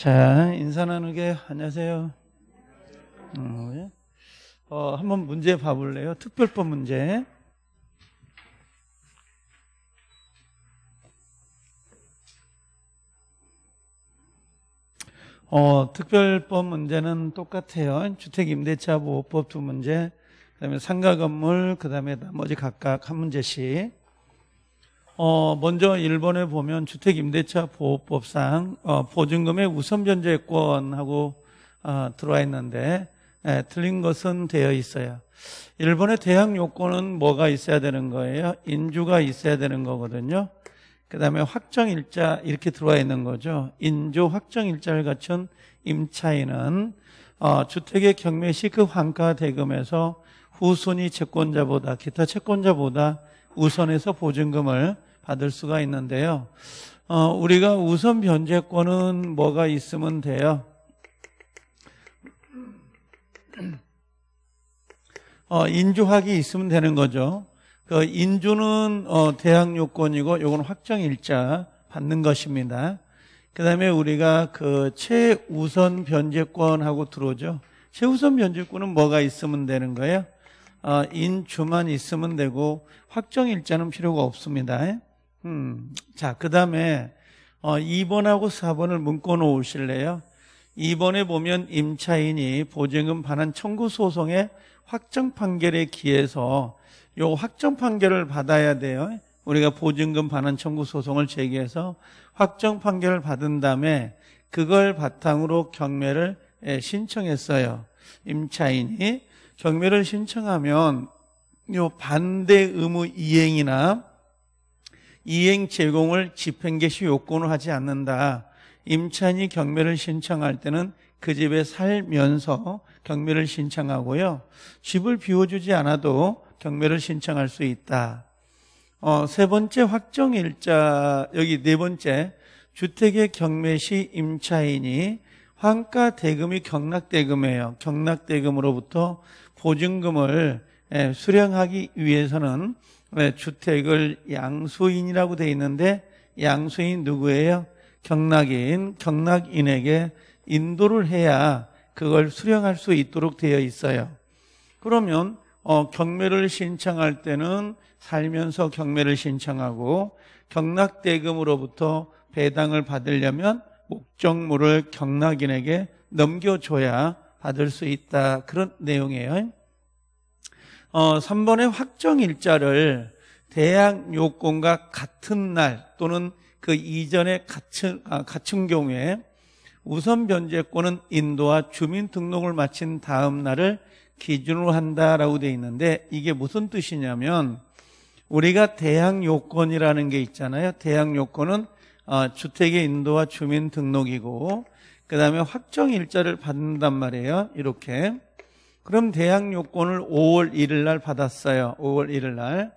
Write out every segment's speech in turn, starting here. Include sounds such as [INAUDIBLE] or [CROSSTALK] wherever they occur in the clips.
자, 인사 나누게 안녕하세요. 어, 예. 어, 한번 문제 봐볼래요? 특별법 문제. 어, 특별법 문제는 똑같아요. 주택임대차 보호법 두 문제, 그 다음에 상가 건물, 그 다음에 나머지 각각 한 문제씩. 어, 먼저 일본에 보면 주택임대차 보호법상 어, 보증금의 우선 변제권하고 어, 들어와 있는데 예, 틀린 것은 되어 있어요. 일본의 대항 요건은 뭐가 있어야 되는 거예요? 인주가 있어야 되는 거거든요. 그 다음에 확정일자 이렇게 들어와 있는 거죠. 인주 확정일자를 갖춘 임차인은 어, 주택의 경매 시급 환가 대금에서 후순위 채권자보다 기타 채권자보다 우선해서 보증금을 받을 수가 있는데요. 어, 우리가 우선 변제권은 뭐가 있으면 돼요? 어, 인조학이 있으면 되는 거죠. 그인조는 어, 대학 요건이고 이건 확정 일자 받는 것입니다. 그다음에 우리가 그 최우선 변제권하고 들어오죠. 최우선 변제권은 뭐가 있으면 되는 거예요? 어, 인주만 있으면 되고 확정 일자는 필요가 없습니다. 음, 자, 그 다음에 어, 2번하고 4번을 묶어 놓으실래요? 2번에 보면 임차인이 보증금 반환 청구 소송의 확정 판결에 기해서 요 확정 판결을 받아야 돼요. 우리가 보증금 반환 청구 소송을 제기해서 확정 판결을 받은 다음에 그걸 바탕으로 경매를 예, 신청했어요. 임차인이 경매를 신청하면 요 반대 의무 이행이나 이행 제공을 집행 개시 요건을 하지 않는다. 임차인이 경매를 신청할 때는 그 집에 살면서 경매를 신청하고요. 집을 비워주지 않아도 경매를 신청할 수 있다. 어, 세 번째 확정 일자 여기 네 번째 주택의 경매 시 임차인이 환가 대금이 경락 대금이에요. 경락 대금으로부터 보증금을 예, 수령하기 위해서는 주택을 양수인이라고 돼 있는데 양수인 누구예요? 경락인, 경락인에게 인도를 해야 그걸 수령할 수 있도록 되어 있어요. 그러면 어, 경매를 신청할 때는 살면서 경매를 신청하고 경락대금으로부터 배당을 받으려면 목적물을 경락인에게 넘겨줘야 받을 수 있다. 그런 내용이에요. 어, 3번의 확정 일자를 대학 요건과 같은 날 또는 그 이전에 같은, 아, 같은 경우에 우선 변제권은 인도와 주민등록을 마친 다음 날을 기준으로 한다라고 돼 있는데 이게 무슨 뜻이냐면 우리가 대항 요건이라는 게 있잖아요. 대항 요건은 어, 주택의 인도와 주민 등록이고 그다음에 확정 일자를 받는단 말이에요. 이렇게 그럼 대학 요건을 5월 1일 날 받았어요. 5월 1일 날.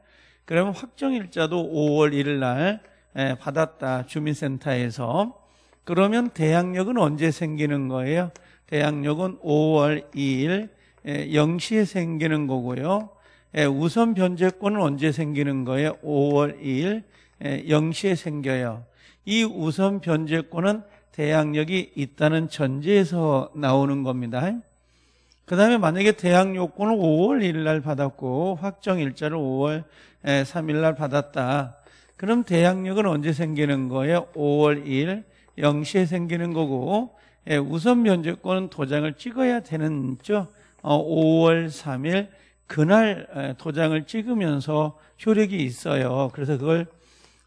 그러면 확정 일자도 5월 1일 날 예, 받았다. 주민센터에서. 그러면 대항력은 언제 생기는 거예요? 대항력은 5월 2일 0시에 예, 생기는 거고요. 예, 우선 변제권은 언제 생기는 거예요? 5월 2일 0시에 생겨요. 이 우선 변제권은 대항력이 있다는 전제에서 나오는 겁니다. 그 다음에 만약에 대학 요건을 5월 1일 날 받았고 확정 일자를 5월 3일 날 받았다. 그럼 대학력은 언제 생기는 거예요? 5월 1일 0시에 생기는 거고 우선 면접권은 도장을 찍어야 되는 죠 5월 어, 3일 그날 도장을 찍으면서 효력이 있어요. 그래서 그걸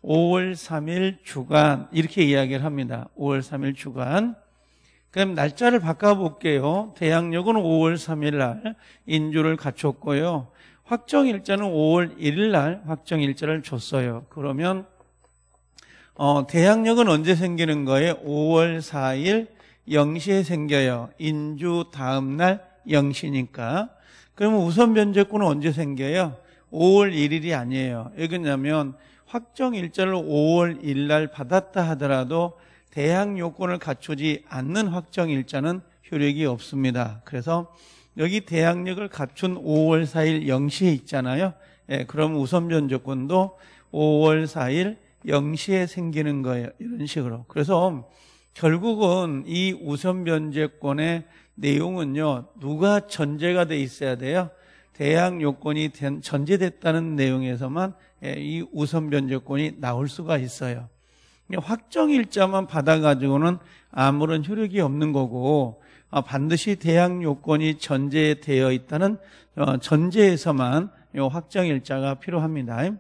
5월 3일 주간 이렇게 이야기를 합니다. 5월 3일 주간 그럼 날짜를 바꿔볼게요. 대항력은 5월 3일 날 인주를 갖췄고요. 확정 일자는 5월 1일 날 확정 일자를 줬어요. 그러면 어, 대항력은 언제 생기는 거예요? 5월 4일 0시에 생겨요. 인주 다음 날 0시니까. 그러면 우선 변제권은 언제 생겨요? 5월 1일이 아니에요. 왜냐면 그러 확정 일자를 5월 1일 날 받았다 하더라도 대항 요건을 갖추지 않는 확정 일자는 효력이 없습니다. 그래서 여기 대항력을 갖춘 5월 4일 0시에 있잖아요. 예, 그럼 우선 변조권도 5월 4일 0시에 생기는 거예요. 이런 식으로. 그래서 결국은 이 우선 변제권의 내용은요. 누가 전제가 돼 있어야 돼요? 대항 요건이 전제됐다는 내용에서만 예, 이 우선 변제권이 나올 수가 있어요. 확정 일자만 받아가지고는 아무런 효력이 없는 거고 어, 반드시 대항 요건이 전제되어 있다는 어, 전제에서만 확정 일자가 필요합니다.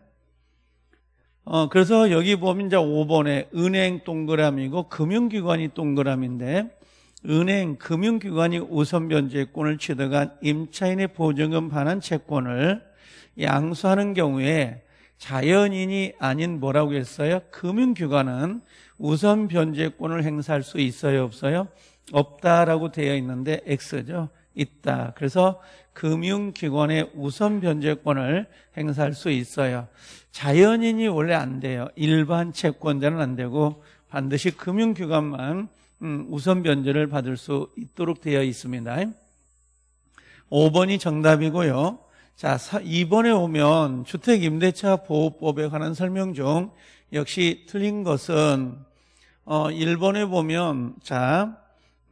어, 그래서 여기 보면 이제 5번에 은행 동그라미고 금융기관이 동그라미인데 은행 금융기관이 우선 변제권을 취득한 임차인의 보증금 반환 채권을 양수하는 경우에 자연인이 아닌 뭐라고 했어요? 금융기관은 우선 변제권을 행사할 수 있어요, 없어요? 없다라고 되어 있는데 X죠. 있다. 그래서 금융기관의 우선 변제권을 행사할 수 있어요. 자연인이 원래 안 돼요. 일반 채권자는 안 되고 반드시 금융기관만 음, 우선 변제를 받을 수 있도록 되어 있습니다. 5번이 정답이고요. 자, 이번에 오면 주택임대차 보호법에 관한 설명 중 역시 틀린 것은 어 1번에 보면 자,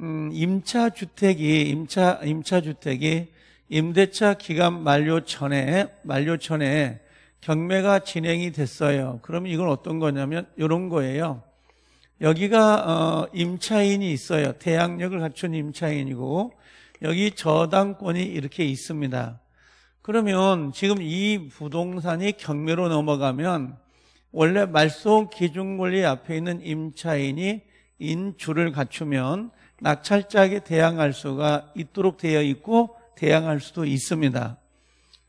음, 임차 주택이 임차 임차 주택이 임대차 기간 만료 전에 만료 전에 경매가 진행이 됐어요. 그러면 이건 어떤 거냐면 이런 거예요. 여기가 어, 임차인이 있어요. 대항력을 갖춘 임차인이고 여기 저당권이 이렇게 있습니다. 그러면 지금 이 부동산이 경매로 넘어가면 원래 말소 기준 권리 앞에 있는 임차인이 인주를 갖추면 낙찰자에게 대항할 수가 있도록 되어 있고 대항할 수도 있습니다.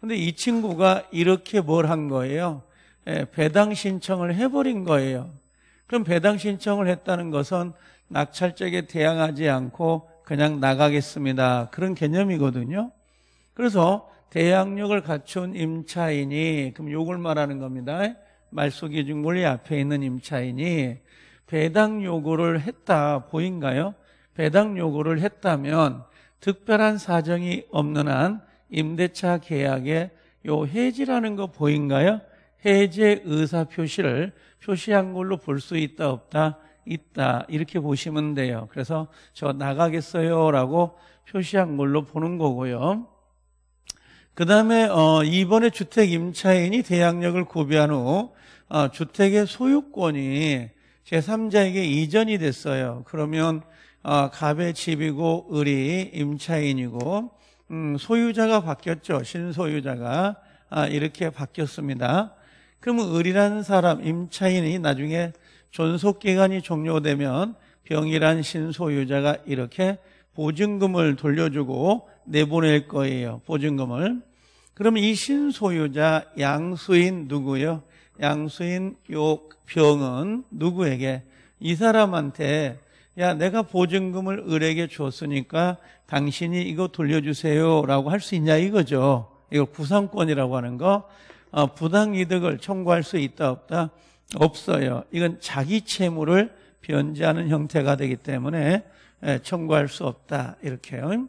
근데 이 친구가 이렇게 뭘 한 거예요? 예, 배당 신청을 해버린 거예요. 그럼 배당 신청을 했다는 것은 낙찰자에게 대항하지 않고 그냥 나가겠습니다. 그런 개념이거든요. 그래서 대항력을 갖춘 임차인이 그럼 요걸 말하는 겁니다. 말소기준 권리 앞에 있는 임차인이 배당 요구를 했다 보인가요? 배당 요구를 했다면 특별한 사정이 없는 한 임대차 계약에 요 해지라는 거 보인가요? 해제 의사 표시를 표시한 걸로 볼 수 있다 없다 있다 이렇게 보시면 돼요. 그래서 저 나가겠어요라고 표시한 걸로 보는 거고요. 그 다음에 어, 이번에 주택 임차인이 대항력을 고비한 후 어, 주택의 소유권이 제3자에게 이전이 됐어요. 그러면 어, 갑의 집이고 을이 임차인이고 음, 소유자가 바뀌었죠. 신소유자가 아, 이렇게 바뀌었습니다. 그러면 을이라는 사람 임차인이 나중에 존속기간이 종료되면 병이란 신소유자가 이렇게 보증금을 돌려주고 내보낼 거예요. 보증금을. 그러면 이 신소유자 양수인 누구요? 양수인 요 병은 누구에게? 이 사람한테 야 내가 보증금을 을에게 줬으니까 당신이 이거 돌려주세요라고 할 수 있냐 이거죠. 이거 구상권이라고 하는 거. 어, 부당이득을 청구할 수 있다 없다? 없어요. 이건 자기 채무를 변제하는 형태가 되기 때문에 예, 청구할 수 없다 이렇게요.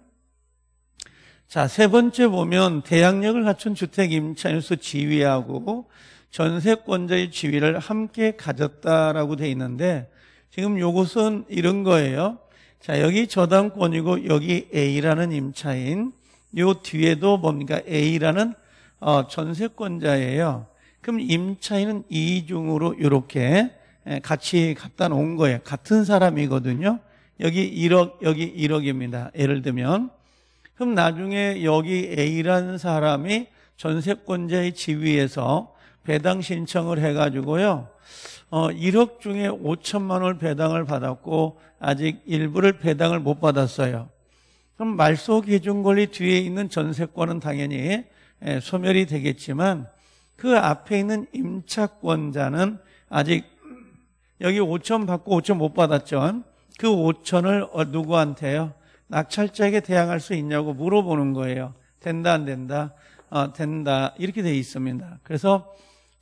자, 세 번째 보면 대항력을 갖춘 주택 임차인으로서 지위하고 전세권자의 지위를 함께 가졌다라고 돼 있는데 지금 요것은 이런 거예요. 자, 여기 저당권이고 여기 A라는 임차인, 요 뒤에도 뭡니까? A라는 어, 전세권자예요. 그럼 임차인은 이중으로 이렇게 예, 같이 갖다 놓은 거예요. 같은 사람이거든요. 여기 1억, 여기 1억입니다. 예를 들면 그럼 나중에 여기 A라는 사람이 전세권자의 지위에서 배당 신청을 해가지고요. 어, 1억 중에 5천만 원을 배당을 받았고 아직 일부를 배당을 못 받았어요. 그럼 말소 기준 권리 뒤에 있는 전세권은 당연히 예, 소멸이 되겠지만 그 앞에 있는 임차권자는 아직 여기 5천 받고 5천 못 받았죠. 그 5천을 누구한테요? 낙찰자에게 대항할 수 있냐고 물어보는 거예요. 된다 안 된다? 아, 된다 이렇게 돼 있습니다. 그래서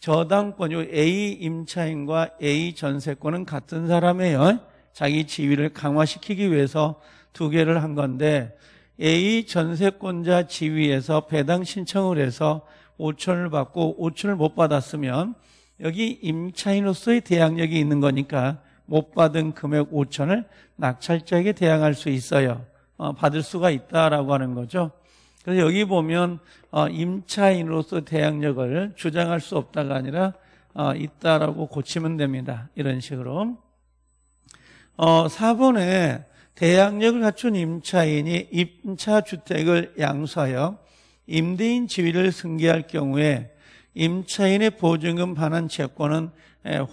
저당권 요 A 임차인과 A 전세권은 같은 사람이에요. 자기 지위를 강화시키기 위해서 두 개를 한 건데 A 전세권자 지위에서 배당 신청을 해서 5천을 받고 5천을 못 받았으면 여기 임차인으로서의 대항력이 있는 거니까 못 받은 금액 5천을 낙찰자에게 대항할 수 있어요. 어, 받을 수가 있다라고 하는 거죠. 그래서 여기 보면 어, 임차인으로서 대항력을 주장할 수 없다가 아니라 어, 있다라고 고치면 됩니다. 이런 식으로. 4번에 대항력을 갖춘 임차인이 임차주택을 양수하여 임대인 지위를 승계할 경우에 임차인의 보증금 반환 채권은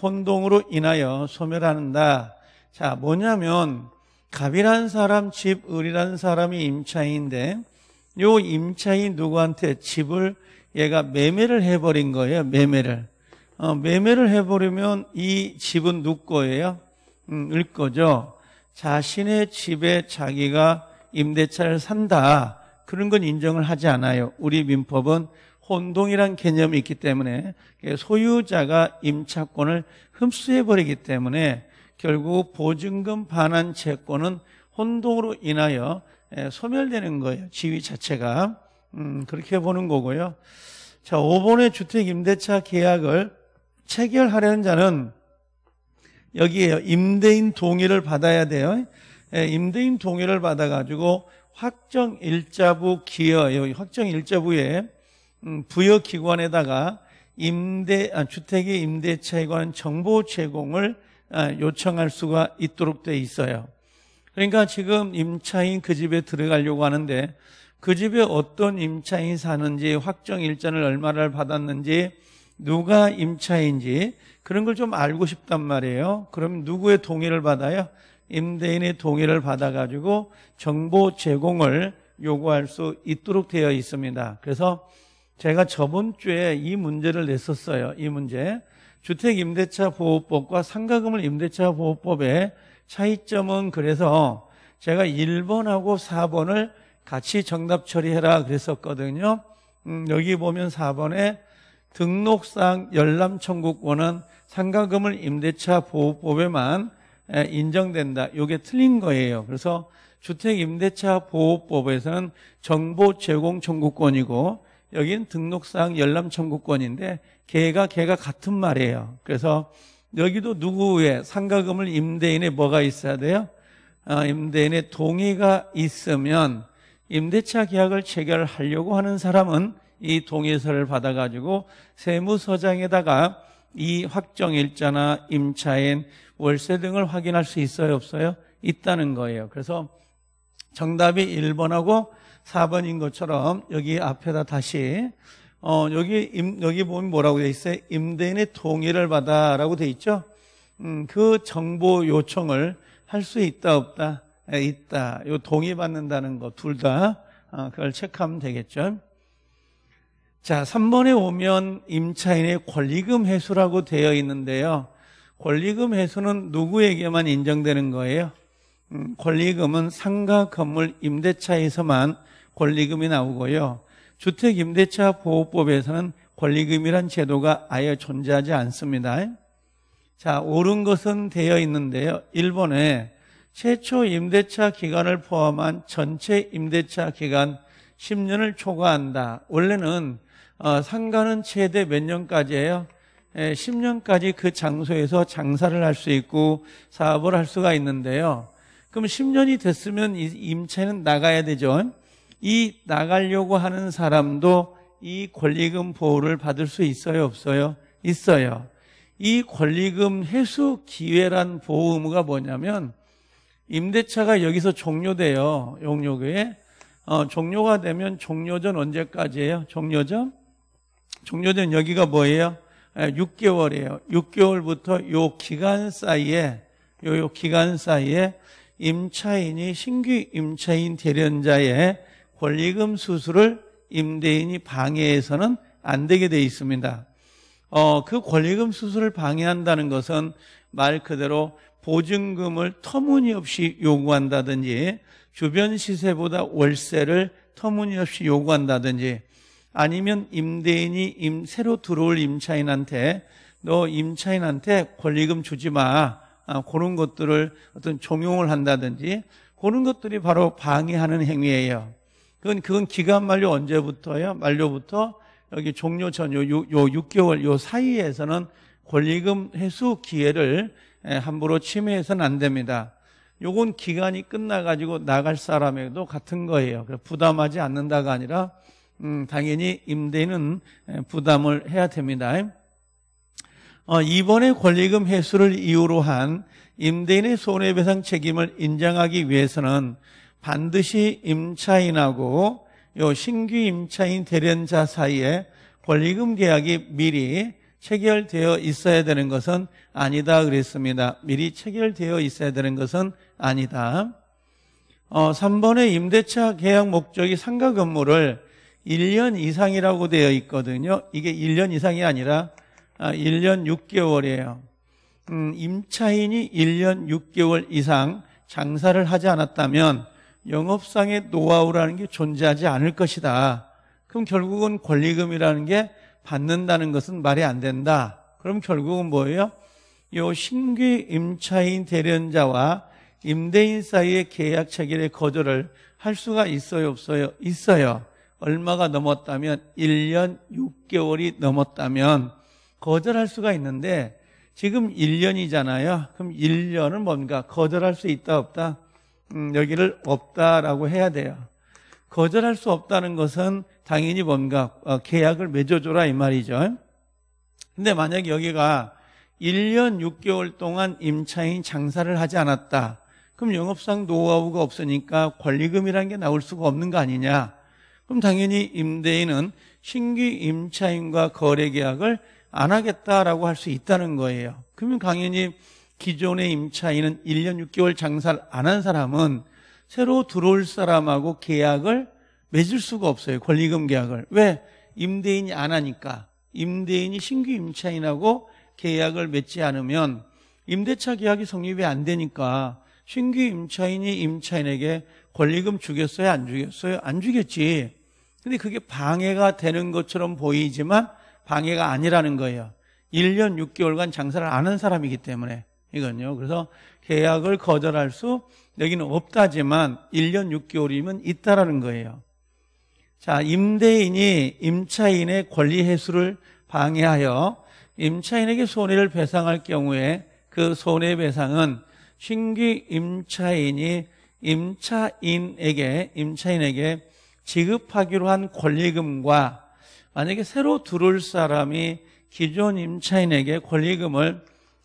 혼동으로 인하여 소멸한다. 자, 뭐냐면 갑이란 사람 집, 을이라는 사람이 임차인데 인요 임차인 누구한테 집을 얘가 매매를 해버린 거예요. 매매를. 어, 매매를 해버리면 이 집은 누구 거예요? 음, 을 거죠. 자신의 집에 자기가 임대차를 산다. 그런 건 인정을 하지 않아요. 우리 민법은 혼동이란 개념이 있기 때문에 소유자가 임차권을 흠수해버리기 때문에 결국 보증금 반환 채권은 혼동으로 인하여 소멸되는 거예요. 지위 자체가. 음, 그렇게 보는 거고요. 자, 5번의 주택 임대차 계약을 체결하려는 자는 여기에요. 임대인 동의를 받아야 돼요. 예, 임대인 동의를 받아가지고 확정 일자부 기여, 여기 확정 일자부에 음, 부여 기관에다가 임대 아, 주택의 임대차에 관한 정보 제공을 아, 요청할 수가 있도록 돼 있어요. 그러니까 지금 임차인 그 집에 들어가려고 하는데 그 집에 어떤 임차인 사는지 확정 일자를 얼마를 받았는지 누가 임차인지 그런 걸 좀 알고 싶단 말이에요. 그럼 누구의 동의를 받아요? 임대인의 동의를 받아가지고 정보 제공을 요구할 수 있도록 되어 있습니다. 그래서 제가 저번 주에 이 문제를 냈었어요. 이 문제. 주택임대차 보호법과 상가금을 임대차 보호법의 차이점은 그래서 제가 1번하고 4번을 같이 정답 처리해라 그랬었거든요. 음, 여기 보면 4번에 등록상 열람청구권은 상가금을 임대차 보호법에만 인정된다. 이게 틀린 거예요. 그래서 주택임대차 보호법에서는 정보 제공 청구권이고 여긴 등록사항 열람청구권인데 개가 개가 같은 말이에요. 그래서 여기도 누구의 상가금을 임대인에 뭐가 있어야 돼요? 아, 임대인의 동의가 있으면 임대차 계약을 체결하려고 하는 사람은 이 동의서를 받아가지고 세무서장에다가 이 확정일자나 임차인, 월세 등을 확인할 수 있어요? 없어요? 있다는 거예요. 그래서 정답이 1번하고 4번인 것처럼 여기 앞에다 다시 어, 여기 임, 여기 보면 뭐라고 돼 있어요? 임대인의 동의를 받아라고 돼 있죠. 음, 그 정보 요청을 할 수 있다 없다 에, 있다. 요 동의 받는다는 거 둘다 어, 그걸 체크하면 되겠죠. 자, 3번에 오면 임차인의 권리금 회수라고 되어 있는데요. 권리금 회수는 누구에게만 인정되는 거예요? 음, 권리금은 상가 건물 임대차에서만 권리금이 나오고요. 주택임대차보호법에서는 권리금이란 제도가 아예 존재하지 않습니다. 자, 옳은 것은 되어 있는데요. 일본에 최초 임대차 기간을 포함한 전체 임대차 기간 10년을 초과한다. 원래는 어, 상가는 최대 몇 년까지예요? 에, 예, 10년까지 그 장소에서 장사를 할 수 있고 사업을 할 수가 있는데요. 그럼 10년이 됐으면 임차는 나가야 되죠. 이 나가려고 하는 사람도 이 권리금 보호를 받을 수 있어요, 없어요? 있어요. 이 권리금 회수 기회란 보호 의무가 뭐냐면 임대차가 여기서 종료돼요. 용역에 어, 종료가 되면 종료전 언제까지예요? 종료전? 종료전 여기가 뭐예요? 6개월이에요. 예, 6개월부터 요 기간 사이에 요, 요 기간 사이에 임차인이 신규 임차인 대련자의 권리금 수수를 임대인이 방해해서는 안 되게 돼 있습니다. 어, 그 권리금 수수를 방해한다는 것은 말 그대로 보증금을 터무니없이 요구한다든지 주변 시세보다 월세를 터무니없이 요구한다든지 아니면 임대인이 임, 새로 들어올 임차인한테 너 임차인한테 권리금 주지 마. 아, 그런 것들을 어떤 종용을 한다든지 그런 것들이 바로 방해하는 행위예요. 그건 그건 기간 만료 언제부터야? 만료부터 여기 종료 전요요 6개월 요 사이에서는 권리금 회수 기회를 예, 함부로 침해해서는 안 됩니다. 요건 기간이 끝나가지고 나갈 사람에게도 같은 거예요. 그래서 부담하지 않는다가 아니라 음, 당연히 임대인은 예, 부담을 해야 됩니다. 어, 이번에 권리금 회수를 이유로 한 임대인의 손해배상 책임을 인정하기 위해서는 반드시 임차인하고 요 신규 임차인 대련자 사이에 권리금 계약이 미리 체결되어 있어야 되는 것은 아니다 그랬습니다. 미리 체결되어 있어야 되는 것은 아니다. 어, 3번의 임대차 계약 목적이 상가 건물을 1년 이상이라고 되어 있거든요. 이게 1년 이상이 아니라 아, 1년 6개월이에요. 음, 임차인이 1년 6개월 이상 장사를 하지 않았다면 영업상의 노하우라는 게 존재하지 않을 것이다. 그럼 결국은 권리금이라는 게 받는다는 것은 말이 안 된다. 그럼 결국은 뭐예요? 요 신규 임차인 대련자와 임대인 사이의 계약 체결의 거절을 할 수가 있어요, 없어요? 있어요. 얼마가 넘었다면 1년 6개월이 넘었다면 거절할 수가 있는데 지금 1년이잖아요. 그럼 1년은 뭔가 거절할 수 있다 없다? 음, 여기를 없다라고 해야 돼요. 거절할 수 없다는 것은 당연히 뭔가 어, 계약을 맺어줘라 이 말이죠. 근데 만약에 여기가 1년 6개월 동안 임차인 장사를 하지 않았다. 그럼 영업상 노하우가 없으니까 권리금이라는 게 나올 수가 없는 거 아니냐. 그럼 당연히 임대인은 신규 임차인과 거래 계약을 안 하겠다라고 할 수 있다는 거예요. 그러면 당연히 기존의 임차인은 1년 6개월 장사를 안 한 사람은 새로 들어올 사람하고 계약을 맺을 수가 없어요. 권리금 계약을. 왜? 임대인이 안 하니까. 임대인이 신규 임차인하고 계약을 맺지 않으면 임대차 계약이 성립이 안 되니까 신규 임차인이 임차인에게 권리금 주겠어요? 안 주겠어요? 안 주겠지. 근데 그게 방해가 되는 것처럼 보이지만 방해가 아니라는 거예요. 1년 6개월간 장사를 안 한 사람이기 때문에. 이건요. 그래서 계약을 거절할 수 여기는 없다지만 1년 6개월이면 있다라는 거예요. 자, 임대인이 임차인의 권리 해수를 방해하여 임차인에게 손해를 배상할 경우에 그 손해 배상은 신규 임차인이 임차인에게 임차인에게 지급하기로 한 권리금과 만약에 새로 들어올 사람이 기존 임차인에게 권리금을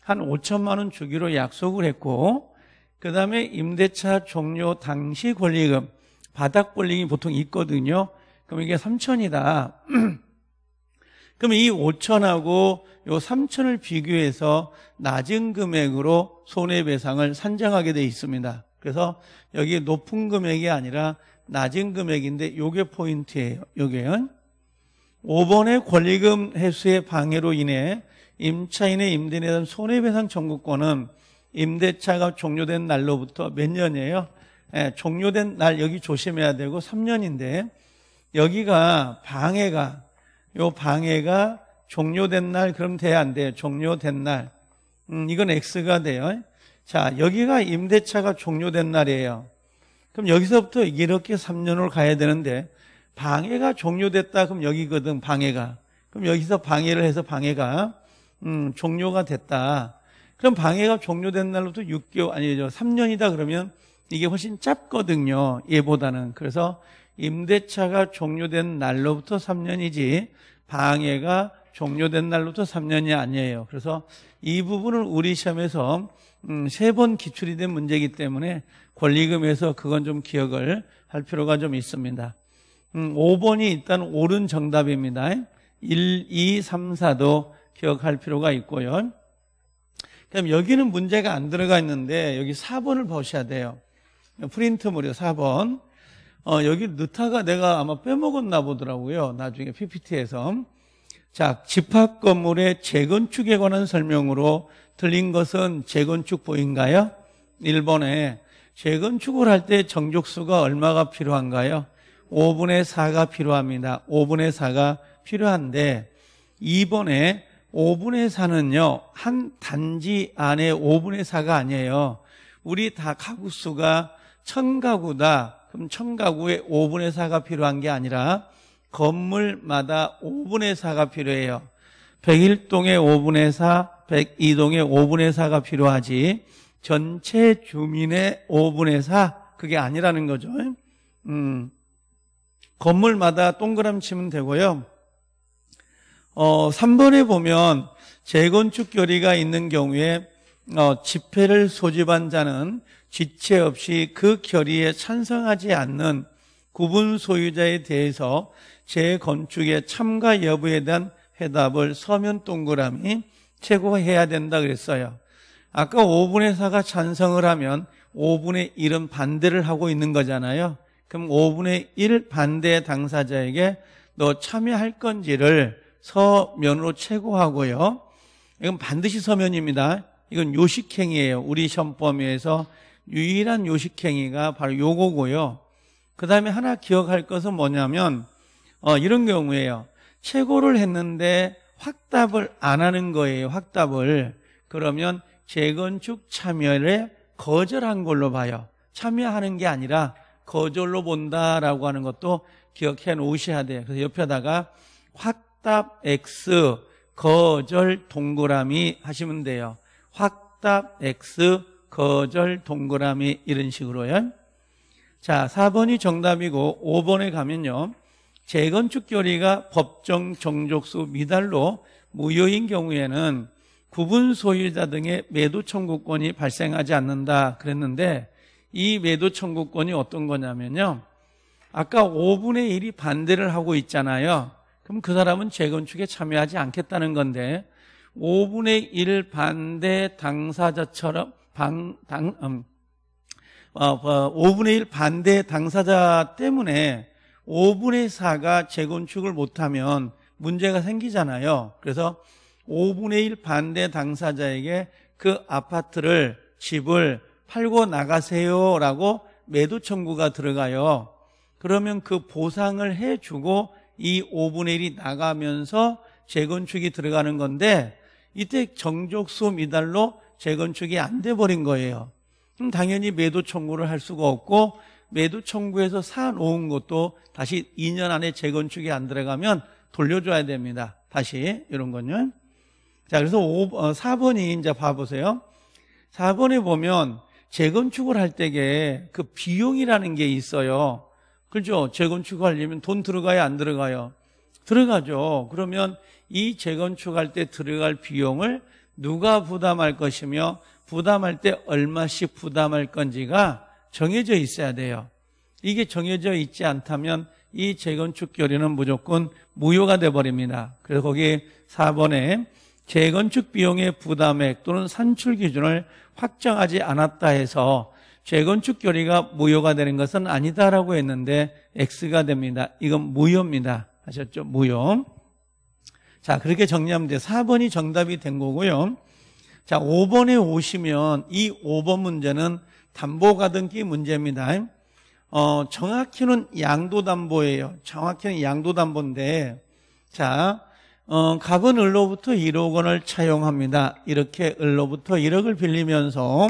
한 5천만 원 주기로 약속을 했고 그 다음에 임대차 종료 당시 권리금 바닥 권리금이 보통 있거든요. 그럼 이게 3천이다. [CLEARS THROAT] 그럼 이 5천하고 이 3천을 비교해서 낮은 금액으로 손해배상을 산정하게 돼 있습니다. 그래서 여기 높은 금액이 아니라 낮은 금액인데 요게 포인트예요. 요게 5번의 권리금 회수의 방해로 인해 임차인의 임대인에 대한 손해배상 청구권은 임대차가 종료된 날로부터 몇 년이에요? 예, 종료된 날 여기 조심해야 되고 3년인데 여기가 방해가 요 방해가 종료된 날 그럼 돼야 안 돼요. 종료된 날. 음, 이건 X가 돼요. 자, 여기가 임대차가 종료된 날이에요. 그럼 여기서부터 이렇게 3년을 가야 되는데 방해가 종료됐다 그럼 여기거든 방해가. 그럼 여기서 방해를 해서 방해가 음, 종료가 됐다. 그럼 방해가 종료된 날로부터 6개월 아니죠 3년이다 그러면 이게 훨씬 짧거든요. 얘보다는 그래서 임대차가 종료된 날로부터 3년이지 방해가 종료된 날로부터 3년이 아니에요. 그래서 이 부분을 우리 시험에서 음, 세 번 기출이 된 문제이기 때문에 권리금에서 그건 좀 기억을 할 필요가 좀 있습니다. 음, 5번이 일단 옳은 정답입니다. 1, 2, 3, 4도 기억할 필요가 있고요. 그럼 여기는 문제가 안 들어가 있는데 여기 4번을 보셔야 돼요. 프린트무이 4번. 어, 여기 느타가 내가 아마 빼먹었나 보더라고요. 나중에 PPT에서. 자, 집합 건물의 재건축에 관한 설명으로 틀린 것은 재건축 보인가요? 1번에 재건축을 할 때 정족수가 얼마가 필요한가요? 5분의 4가 필요합니다. 5분의 4가 필요한데 2번에 5분의 4는요, 한 단지 안에 5분의 4가 아니에요. 우리 다 가구수가 천가구다. 그럼 천가구에 5분의 4가 필요한 게 아니라 건물마다 5분의 4가 필요해요. 101동에 5분의 4, 102동에 5분의 4가 필요하지 전체 주민의 5분의 4 그게 아니라는 거죠. 음, 건물마다 동그라미 치면 되고요. 어, 3번에 보면 재건축 결의가 있는 경우에 어, 집회를 소집한 자는 지체 없이 그 결의에 찬성하지 않는 구분 소유자에 대해서 재건축의 참가 여부에 대한 해답을 서면 동그라미 최고해야 된다 그랬어요. 아까 5분의 4가 찬성을 하면 5분의 1은 반대를 하고 있는 거잖아요. 그럼 5분의 1 반대 당사자에게 너 참여할 건지를 서면으로 최고하고요. 이건 반드시 서면입니다. 이건 요식행위예요. 우리 시험범위에서 유일한 요식행위가 바로 요거고요. 그 다음에 하나 기억할 것은 뭐냐면 어, 이런 경우에요. 최고를 했는데 확답을 안 하는 거예요. 확답을 그러면 재건축 참여를 거절한 걸로 봐요. 참여하는 게 아니라 거절로 본다라고 하는 것도 기억해 놓으셔야 돼요. 그래서 옆에다가 확 확답 X 거절 동그라미 하시면 돼요. 확답 X 거절 동그라미 이런 식으로요. 자, 4번이 정답이고 5번에 가면요. 재건축 결의가 법정 정족수 미달로 무효인 경우에는 구분 소유자 등의 매도 청구권이 발생하지 않는다 그랬는데 이 매도 청구권이 어떤 거냐면요. 아까 5분의 1이 반대를 하고 있잖아요. 그럼 그 사람은 재건축에 참여하지 않겠다는 건데 5분의 1 반대 당사자처럼 방, 당, 음, 어, 어, 5분의 1 반대 당사자 때문에 5분의 4가 재건축을 못하면 문제가 생기잖아요. 그래서 5분의 1 반대 당사자에게 그 아파트를, 집을 팔고 나가세요라고 매도 청구가 들어가요. 그러면 그 보상을 해주고 이 5분의 1이 나가면서 재건축이 들어가는 건데 이때 정족수 미달로 재건축이 안 돼버린 거예요. 그럼 당연히 매도 청구를 할 수가 없고 매도 청구에서 사놓은 것도 다시 2년 안에 재건축이 안 들어가면 돌려줘야 됩니다. 다시 이런 건요. 자, 그래서 5, 4번이 어, 이제 봐보세요. 4번에 보면 재건축을 할 때에 그 비용이라는 게 있어요. 그죠? 재건축하려면 돈 들어가야 안 들어가요? 들어가죠. 그러면 이 재건축할 때 들어갈 비용을 누가 부담할 것이며 부담할 때 얼마씩 부담할 건지가 정해져 있어야 돼요. 이게 정해져 있지 않다면 이 재건축 결의는 무조건 무효가 돼버립니다. 그래서 거기 4번에 재건축 비용의 부담액 또는 산출 기준을 확정하지 않았다 해서 재건축 결의가 무효가 되는 것은 아니다라고 했는데 X가 됩니다. 이건 무효입니다. 아셨죠? 무효. 자, 그렇게 정리하면 돼요. 4번이 정답이 된 거고요. 자, 5번에 오시면 이 5번 문제는 담보가등기 문제입니다. 어, 정확히는 양도담보예요. 정확히는 양도담보인데, 자, 어, 갑은 을로부터 1억 원을 차용합니다. 이렇게 을로부터 1억을 빌리면서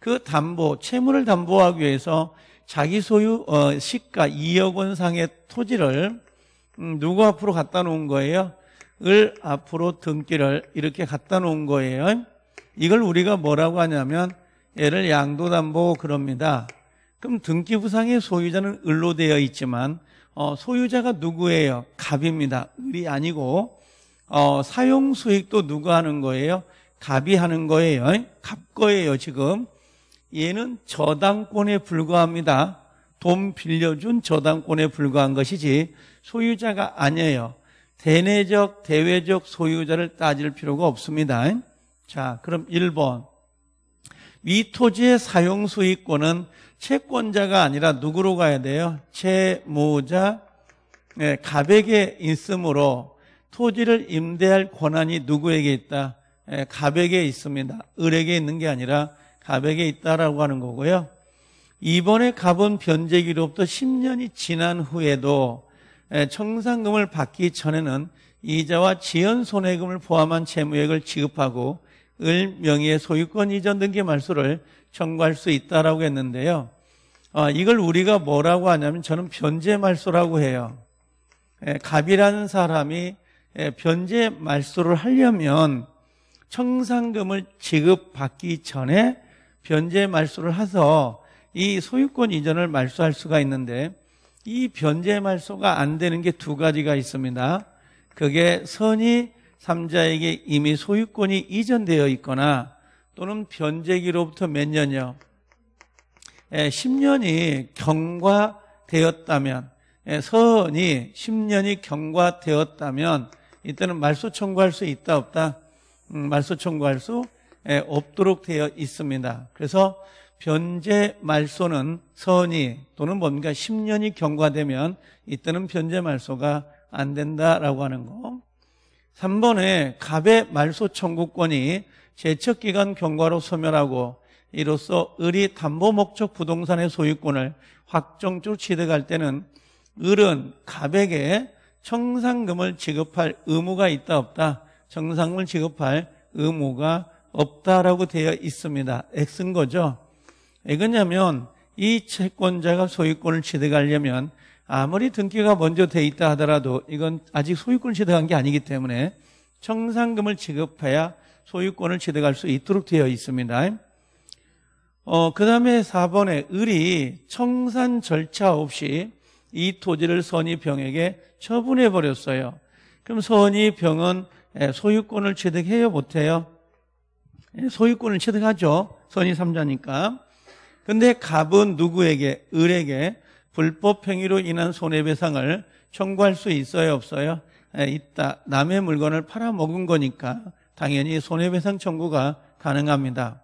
그 담보, 채무를 담보하기 위해서 자기 소유 어, 시가 2억 원 상의 토지를 음, 누구 앞으로 갖다 놓은 거예요? 을 앞으로 등기를 이렇게 갖다 놓은 거예요. 이걸 우리가 뭐라고 하냐면 얘를 양도담보 그럽니다. 그럼 등기부상의 소유자는 을로 되어 있지만 어, 소유자가 누구예요? 갑입니다. 을이 아니고 어, 사용 수익도 누구 하는 거예요? 갑이 하는 거예요. 갑 거예요 지금. 얘는 저당권에 불과합니다. 돈 빌려준 저당권에 불과한 것이지 소유자가 아니에요. 대내적, 대외적 소유자를 따질 필요가 없습니다. 자, 그럼 1번. 위토지의 사용 수익권은 채권자가 아니라 누구로 가야 돼요? 채무자 네, 백에 있으므로 토지를 임대할 권한이 누구에게 있다? 네, 백에 있습니다. 을에게 있는 게 아니라 갑에게 있다라고 하는 거고요. 이번에 갑은 변제기로부터 10년이 지난 후에도 예, 청산금을 받기 전에는 이자와 지연 손해금을 포함한 채무액을 지급하고 을 명의의 소유권 이전 등기 말소를 청구할 수 있다라고 했는데요. 아, 이걸 우리가 뭐라고 하냐면 저는 변제 말소라고 해요. 예, 갑이라는 사람이 예, 변제 말소를 하려면 청산금을 지급받기 전에 변제 말소를 해서 이 소유권 이전을 말소할 수가 있는데 이 변제 말소가 안 되는 게 두 가지가 있습니다. 그게 선이 삼자에게 이미 소유권이 이전되어 있거나 또는 변제기로부터 몇 년이요? 10년이 예, 경과되었다면 예, 선이 10년이 경과되었다면 이때는 말소 청구할 수 있다 없다? 음, 말소 청구할 수 예, 없도록 되어 있습니다. 그래서 변제 말소는 선이 또는 뭔가 10년이 경과되면 이때는 변제 말소가 안 된다라고 하는 거. 3번에 갑의 말소 청구권이 제척기간 경과로 소멸하고 이로써 을이 담보 목적 부동산의 소유권을 확정적으로 취득할 때는 을은 갑에게 청산금을 지급할 의무가 있다 없다. 청산금을 지급할 의무가 없다라고 되어 있습니다. X인 거죠. 왜그러냐면이 채권자가 소유권을 취득하려면 아무리 등기가 먼저 돼 있다 하더라도 이건 아직 소유권을 취득한 게 아니기 때문에 청산금을 지급해야 소유권을 취득할 수 있도록 되어 있습니다. 어, 그 다음에 4번에 을이 청산 절차 없이 이 토지를 선의병에게 처분해 버렸어요. 그럼 선의병은 소유권을 취득해요 못해요? 예, 소유권을 취득하죠. 선의 3자니까. 근데 갑은 누구에게, 을에게 불법 행위로 인한 손해배상을 청구할 수 있어요, 없어요? 에, 예, 있다. 남의 물건을 팔아먹은 거니까 당연히 손해배상 청구가 가능합니다.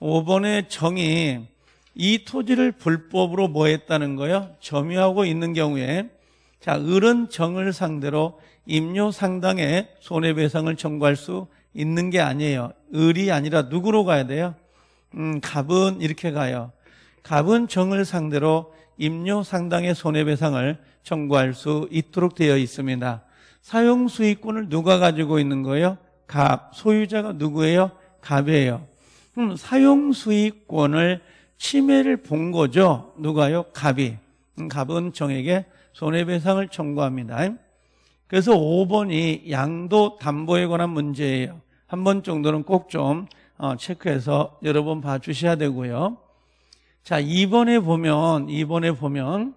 5번의 정이 이 토지를 불법으로 뭐 했다는 거요? 점유하고 있는 경우에 자, 을은 정을 상대로 임료 상당의 손해배상을 청구할 수 있는 게 아니에요. 을이 아니라 누구로 가야 돼요? 음, 갑은 이렇게 가요. 갑은 정을 상대로 임료 상당의 손해배상을 청구할 수 있도록 되어 있습니다. 사용 수익권을 누가 가지고 있는 거예요? 갑. 소유자가 누구예요? 갑이에요. 그럼 음, 사용 수익권을 침해를 본 거죠. 누가요? 갑이. 음, 갑은 정에게 손해배상을 청구합니다. 그래서 5번이 양도 담보에 관한 문제예요. 한번 정도는 꼭좀 어, 체크해서 여러 번 봐주셔야 되고요. 자, 이번에 보면, 이번에 보면,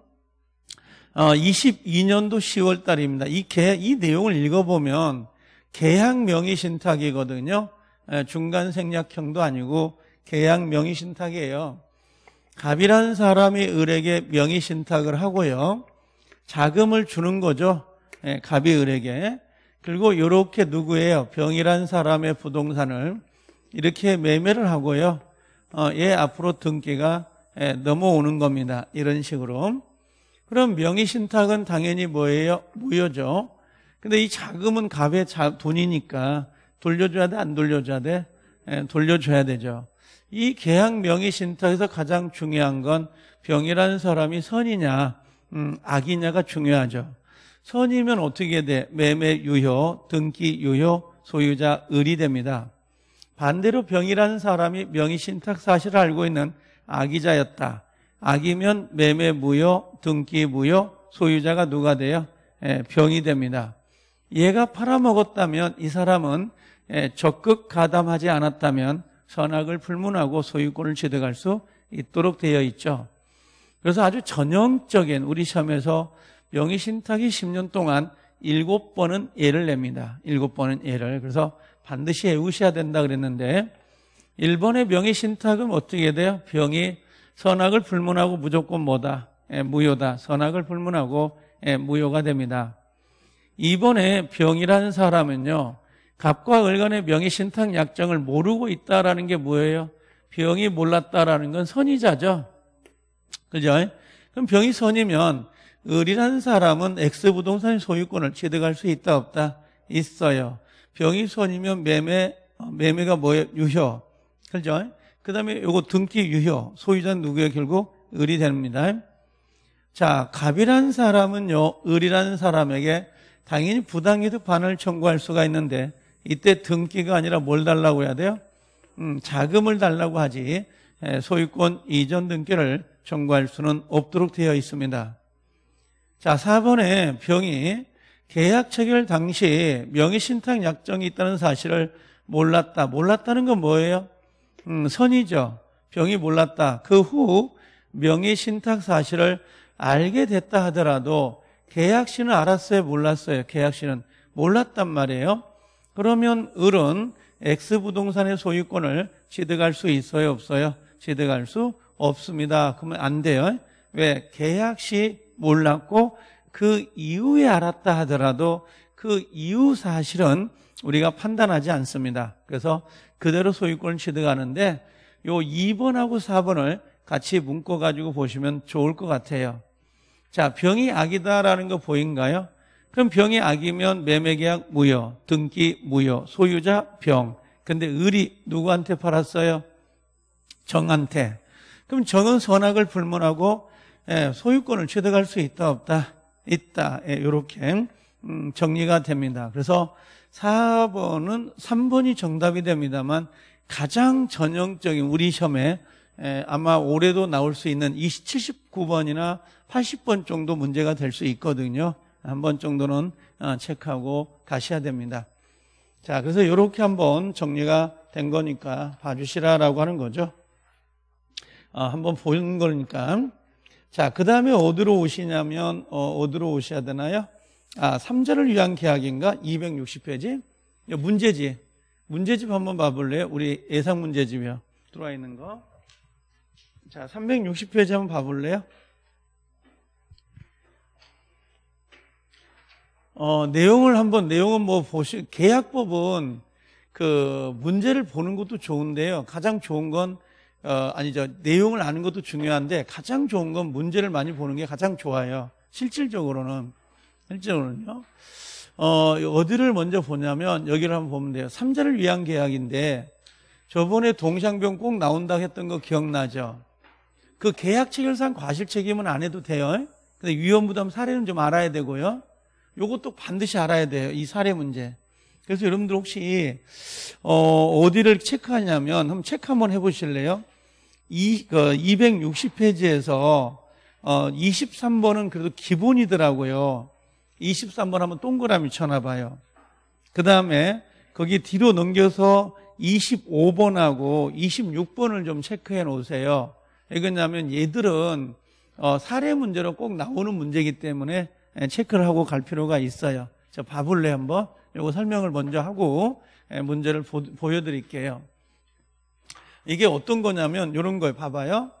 22년도 어, 10월 달입니다. 이 개, 이 내용을 읽어보면, 계약 명의 신탁이거든요. 예, 중간 생략형도 아니고, 계약 명의 신탁이에요. 갑이라는 사람이 을에게 명의 신탁을 하고요. 자금을 주는 거죠. 예, 갑이 을에게. 그리고 이렇게 누구예요? 병이란 사람의 부동산을 이렇게 매매를 하고요. 어, 얘 앞으로 등기가 예, 넘어오는 겁니다. 이런 식으로. 그럼 명의신탁은 당연히 뭐예요? 무효죠. 근데 이 자금은 갑의 자, 돈이니까 돌려줘야 돼? 안 돌려줘야 돼? 예, 돌려줘야 되죠. 이 계약 명의신탁에서 가장 중요한 건 병이라는 사람이 선이냐, 음, 악이냐가 중요하죠. 선이면 어떻게 돼? 매매 유효, 등기 유효, 소유자 을이 됩니다. 반대로 병이라는 사람이 명의 신탁 사실을 알고 있는 악의자였다. 악이면 매매 무효, 등기 무효, 소유자가 누가 돼요? 예, 병이 됩니다. 얘가 팔아먹었다면 이 사람은 예, 적극 가담하지 않았다면 선악을 불문하고 소유권을 취득할 수 있도록 되어 있죠. 그래서 아주 전형적인 우리 시험에서 명의 신탁이 10년 동안 7번은 예를 냅니다. 7번은 예를. 그래서 반드시 외우셔야 된다 그랬는데 1번의 명의 신탁은 어떻게 돼요? 병이 선악을 불문하고 무조건 뭐다? 예, 무효다. 선악을 불문하고 예, 무효가 됩니다. 2번의 병이라는 사람은요. 갑과 을간의 명의 신탁 약정을 모르고 있다라는 게 뭐예요? 병이 몰랐다라는 건 선의자죠. 그죠? 그럼 병이 선이면 을이라는 사람은 X 부동산 의 소유권을 취득할 수 있다 없다 있어요. 병이 손이면 매매 어, 매매가 뭐예요? 유효. 그죠? 그다음에 요거 등기 유효. 소유자는 누구예요? 결국 을이 됩니다. 자, 갑이란 사람은요. 을이라는 사람에게 당연히 부당이득 반을 청구할 수가 있는데 이때 등기가 아니라 뭘 달라고 해야 돼요? 음, 자금을 달라고 하지 예, 소유권 이전 등기를 청구할 수는 없도록 되어 있습니다. 자, 4번에 병이 계약 체결 당시 명의 신탁 약정이 있다는 사실을 몰랐다. 몰랐다는 건 뭐예요? 음, 선이죠. 병이 몰랐다. 그 후 명의 신탁 사실을 알게 됐다 하더라도 계약 신는 알았어요, 몰랐어요. 계약 신은 몰랐단 말이에요. 그러면 을은 X 부동산의 소유권을 취득할 수 있어요, 없어요? 취득할 수 없습니다. 그러면 안 돼요. 왜? 계약 시 몰랐고 그 이후에 알았다 하더라도 그 이후 사실은 우리가 판단하지 않습니다. 그래서 그대로 소유권을 취득하는데 요 2번하고 4번을 같이 묶어 가지고 보시면 좋을 것 같아요. 자, 병이 악이다라는 거 보인가요? 그럼 병이 악이면 매매계약 무효, 등기 무효, 소유자 병. 근데 을이 누구한테 팔았어요? 정한테. 그럼 정은 선악을 불문하고 예, 소유권을 취득할 수 있다 없다 있다 이렇게 예, 음, 정리가 됩니다. 그래서 4번은 3번이 정답이 됩니다만 가장 전형적인 우리 시험에 예, 아마 올해도 나올 수 있는 79번이나 80번 정도 문제가 될 수 있거든요. 한 번 정도는 어, 체크하고 가셔야 됩니다. 자, 그래서 이렇게 한번 정리가 된 거니까 봐주시라라고 하는 거죠. 아, 한번 보는 거니까 자, 그 다음에 어디로 오시냐면, 어, 디로 오셔야 되나요? 아, 3절을 위한 계약인가? 260페이지? 문제집. 문제집 한번 봐볼래요? 우리 예상 문제집이요. 들어와 있는 거. 자, 360페이지 한번 봐볼래요? 어, 내용을 한번, 내용은 뭐 보시, 계약법은 그 문제를 보는 것도 좋은데요. 가장 좋은 건 어, 아니 죠 내용을 아는 것도 중요한데 가장 좋은 건 문제를 많이 보는 게 가장 좋아요. 실질적으로는 실제로는요. 어, 어디를 먼저 보냐면 여기를 한번 보면 돼요. 3자를 위한 계약인데 저번에 동상병 꼭 나온다 했던 거 기억나죠? 그 계약 체결상 과실 책임은 안 해도 돼요. 근데 위험부담 사례는 좀 알아야 되고요. 요것도 반드시 알아야 돼요. 이 사례 문제. 그래서 여러분들 혹시 어, 디를 체크하냐면 한번 체크 한번 해보실래요? 이, 그 260페이지에서 어, 23번은 그래도 기본이더라고요. 23번 한번 동그라미 쳐놔 봐요. 그 다음에 거기 뒤로 넘겨서 25번하고 26번을 좀 체크해 놓으세요. 왜 그러냐면 얘들은 어, 사례 문제로 꼭 나오는 문제이기 때문에 예, 체크를 하고 갈 필요가 있어요. 저 봐볼래 한번? 요거 설명을 먼저 하고 예, 문제를 보, 여드릴게요 이게 어떤 거냐면 이런 거예요. 봐봐요.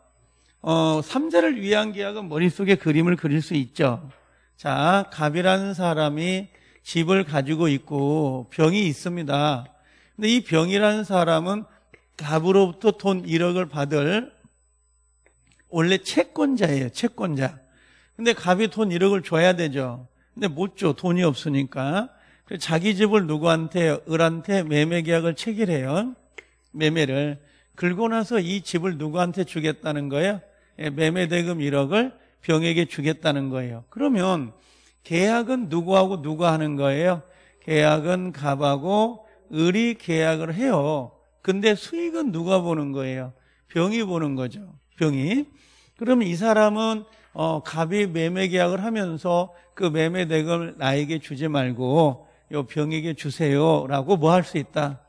어, 삼자를 위한 계약은 머릿속에 그림을 그릴 수 있죠. 자, 갑이라는 사람이 집을 가지고 있고 병이 있습니다. 근데 이 병이라는 사람은 갑으로부터 돈 1억을 받을 원래 채권자예요. 채권자. 근데 갑이 돈 1억을 줘야 되죠. 근데 못 줘. 돈이 없으니까. 자기 집을 누구한테 을한테 매매 계약을 체결해요. 매매를 긁고 나서 이 집을 누구한테 주겠다는 거예요? 예, 매매 대금 1억을 병에게 주겠다는 거예요. 그러면 계약은 누구하고 누가 하는 거예요? 계약은 갑하고 을이 계약을 해요. 근데 수익은 누가 보는 거예요? 병이 보는 거죠. 병이. 그러면 이 사람은 어, 갑이 매매 계약을 하면서 그 매매 대금을 나에게 주지 말고 요 병에게 주세요라고 뭐 할 수 있다.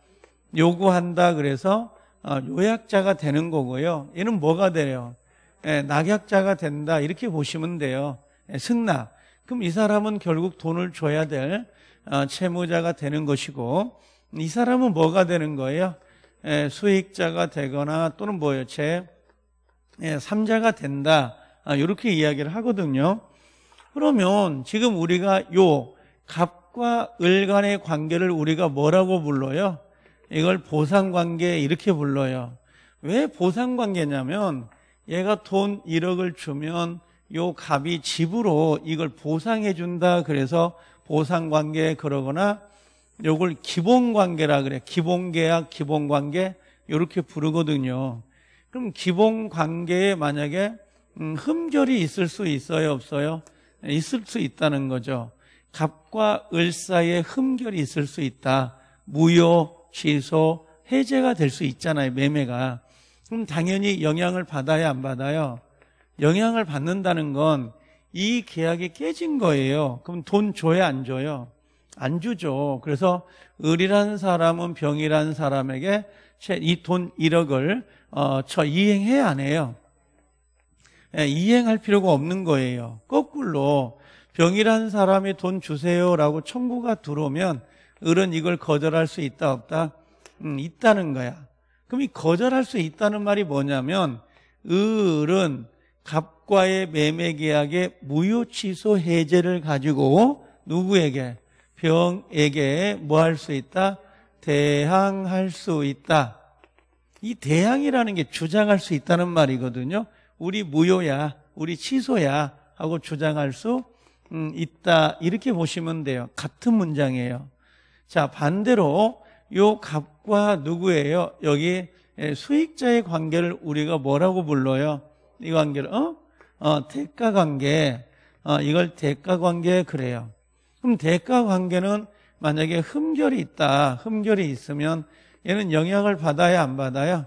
요구한다 그래서 어, 요약자가 되는 거고요. 얘는 뭐가 돼요? 예, 낙약자가 된다 이렇게 보시면 돼요. 예, 승낙. 그럼 이 사람은 결국 돈을 줘야 될 어, 채무자가 되는 것이고 이 사람은 뭐가 되는 거예요? 예, 수익자가 되거나 또는 뭐예요? 제 예, 3자가 된다. 이렇게 아, 이야기를 하거든요. 그러면 지금 우리가 요 값, 흙과 을 간의 관계를 우리가 뭐라고 불러요? 이걸 보상관계 이렇게 불러요. 왜 보상관계냐면 얘가 돈 1억을 주면 요 갑이 집으로 이걸 보상해 준다 그래서 보상관계 그러거나 요걸 기본관계라 그래 기본계약 기본관계 요렇게 부르거든요 그럼 기본관계에 만약에 음, 흠결이 있을 수 있어요 없어요 있을 수 있다는 거죠 갑과 을 사이에 흠결이 있을 수 있다. 무효, 취소, 해제가 될 수 있잖아요. 매매가. 그럼 당연히 영향을 받아야 안 받아요. 영향을 받는다는 건 이 계약이 깨진 거예요. 그럼 돈 줘야 안 줘요? 안 주죠. 그래서 을이라는 사람은 병이라는 사람에게 이 돈 1억을 어, 저 이행해야 안 해요. 예, 이행할 필요가 없는 거예요. 거꾸로 병이란 사람이 돈 주세요라고 청구가 들어오면 을은 이걸 거절할 수 있다 없다 음, 있다는 거야. 그럼 이 거절할 수 있다는 말이 뭐냐면 을은 갑과의 매매 계약의 무효 취소 해제를 가지고 누구에게 병에게 뭐 할 수 있다 대항할 수 있다. 이 대항이라는 게 주장할 수 있다는 말이거든요. 우리 무효야, 우리 취소야 하고 주장할 수 음, 있다 이렇게 보시면 돼요. 같은 문장이에요. 자 반대로 요 갑과 누구예요? 여기 예, 수익자의 관계를 우리가 뭐라고 불러요? 이 관계를 어? 어 대가 관계. 어, 이걸 대가 관계 그래요. 그럼 대가 관계는 만약에 흠결이 있다. 흠결이 있으면 얘는 영향을 받아야 안 받아요?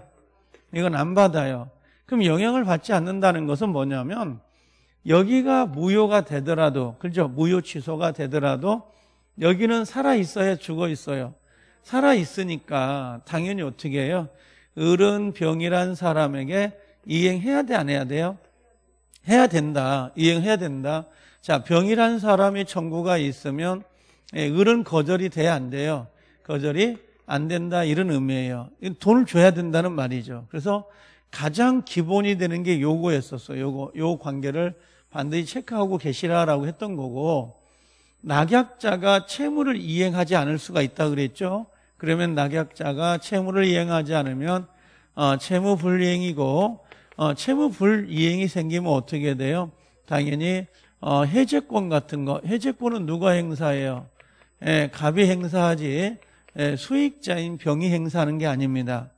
이건 안 받아요. 그럼 영향을 받지 않는다는 것은 뭐냐면 여기가 무효가 되더라도 그죠? 무효 취소가 되더라도 여기는 살아 있어야 죽어 있어요. 살아 있으니까 당연히 어떻게 해요? 을은 병이란 사람에게 이행해야 돼안 해야 돼요? 해야 된다. 이행해야 된다. 자, 병이란 사람이 정구가 있으면 예, 을은 거절이 돼야 안 돼요. 거절이 안 된다 이런 의미예요. 돈을 줘야 된다는 말이죠. 그래서 가장 기본이 되는 게 요거였었어. 요거, 요 관계를 반드시 체크하고 계시라라고 했던 거고, 낙약자가 채무를 이행하지 않을 수가 있다 그랬죠. 그러면 낙약자가 채무를 이행하지 않으면 어, 채무 불이행이고 어, 채무 불이행이 생기면 어떻게 돼요? 당연히 어, 해제권 같은 거 해제권은 누가 행사해요? 예, 갑이 행사하지 예, 수익자인 병이 행사하는 게 아닙니다.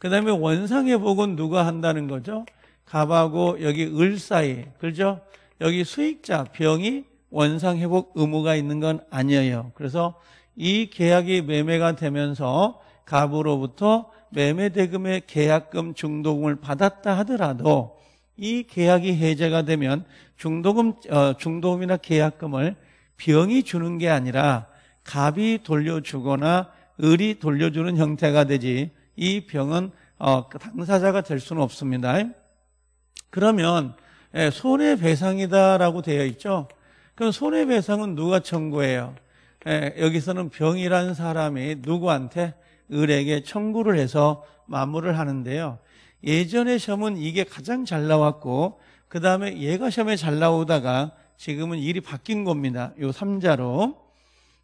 그 다음에 원상회복은 누가 한다는 거죠? 갑하고 여기 을 사이, 그죠? 여기 수익자 병이 원상회복 의무가 있는 건 아니에요. 그래서 이 계약이 매매가 되면서 갑으로부터 매매 대금의 계약금 중도금을 받았다 하더라도 이 계약이 해제가 되면 중도금 어, 중도금이나 계약금을 병이 주는 게 아니라 갑이 돌려주거나 을이 돌려주는 형태가 되지 이 병은 어, 당사자가 될 수는 없습니다. 그러면 예, 손해배상이다라고 되어 있죠. 그럼 손해배상은 누가 청구해요? 예, 여기서는 병이란 사람이 누구한테 을에게 청구를 해서 마무리를 하는데요. 예전의 시험은 이게 가장 잘 나왔고 그 다음에 예가 시험에 잘 나오다가 지금은 일이 바뀐 겁니다. 요 3자로.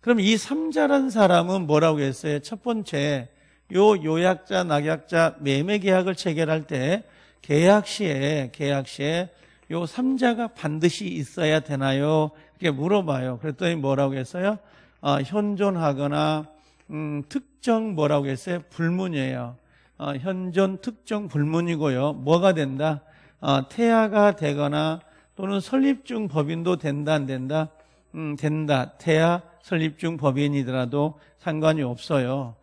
그럼 이 3자란 사람은 뭐라고 했어요? 첫 번째 요 요약자 낙약자 매매 계약을 체결할 때 계약 시에 계약 시에 요 3자가 반드시 있어야 되나요? 이렇게 물어봐요. 그랬더니 뭐라고 했어요? 아, 현존하거나 음, 특정 뭐라고 했어요? 불문이에요. 아, 현존 특정 불문이고요. 뭐가 된다? 아, 태아가 되거나 또는 설립 중 법인도 된다 안 된다? 음, 된다. 태아 설립 중 법인이더라도 상관이 없어요.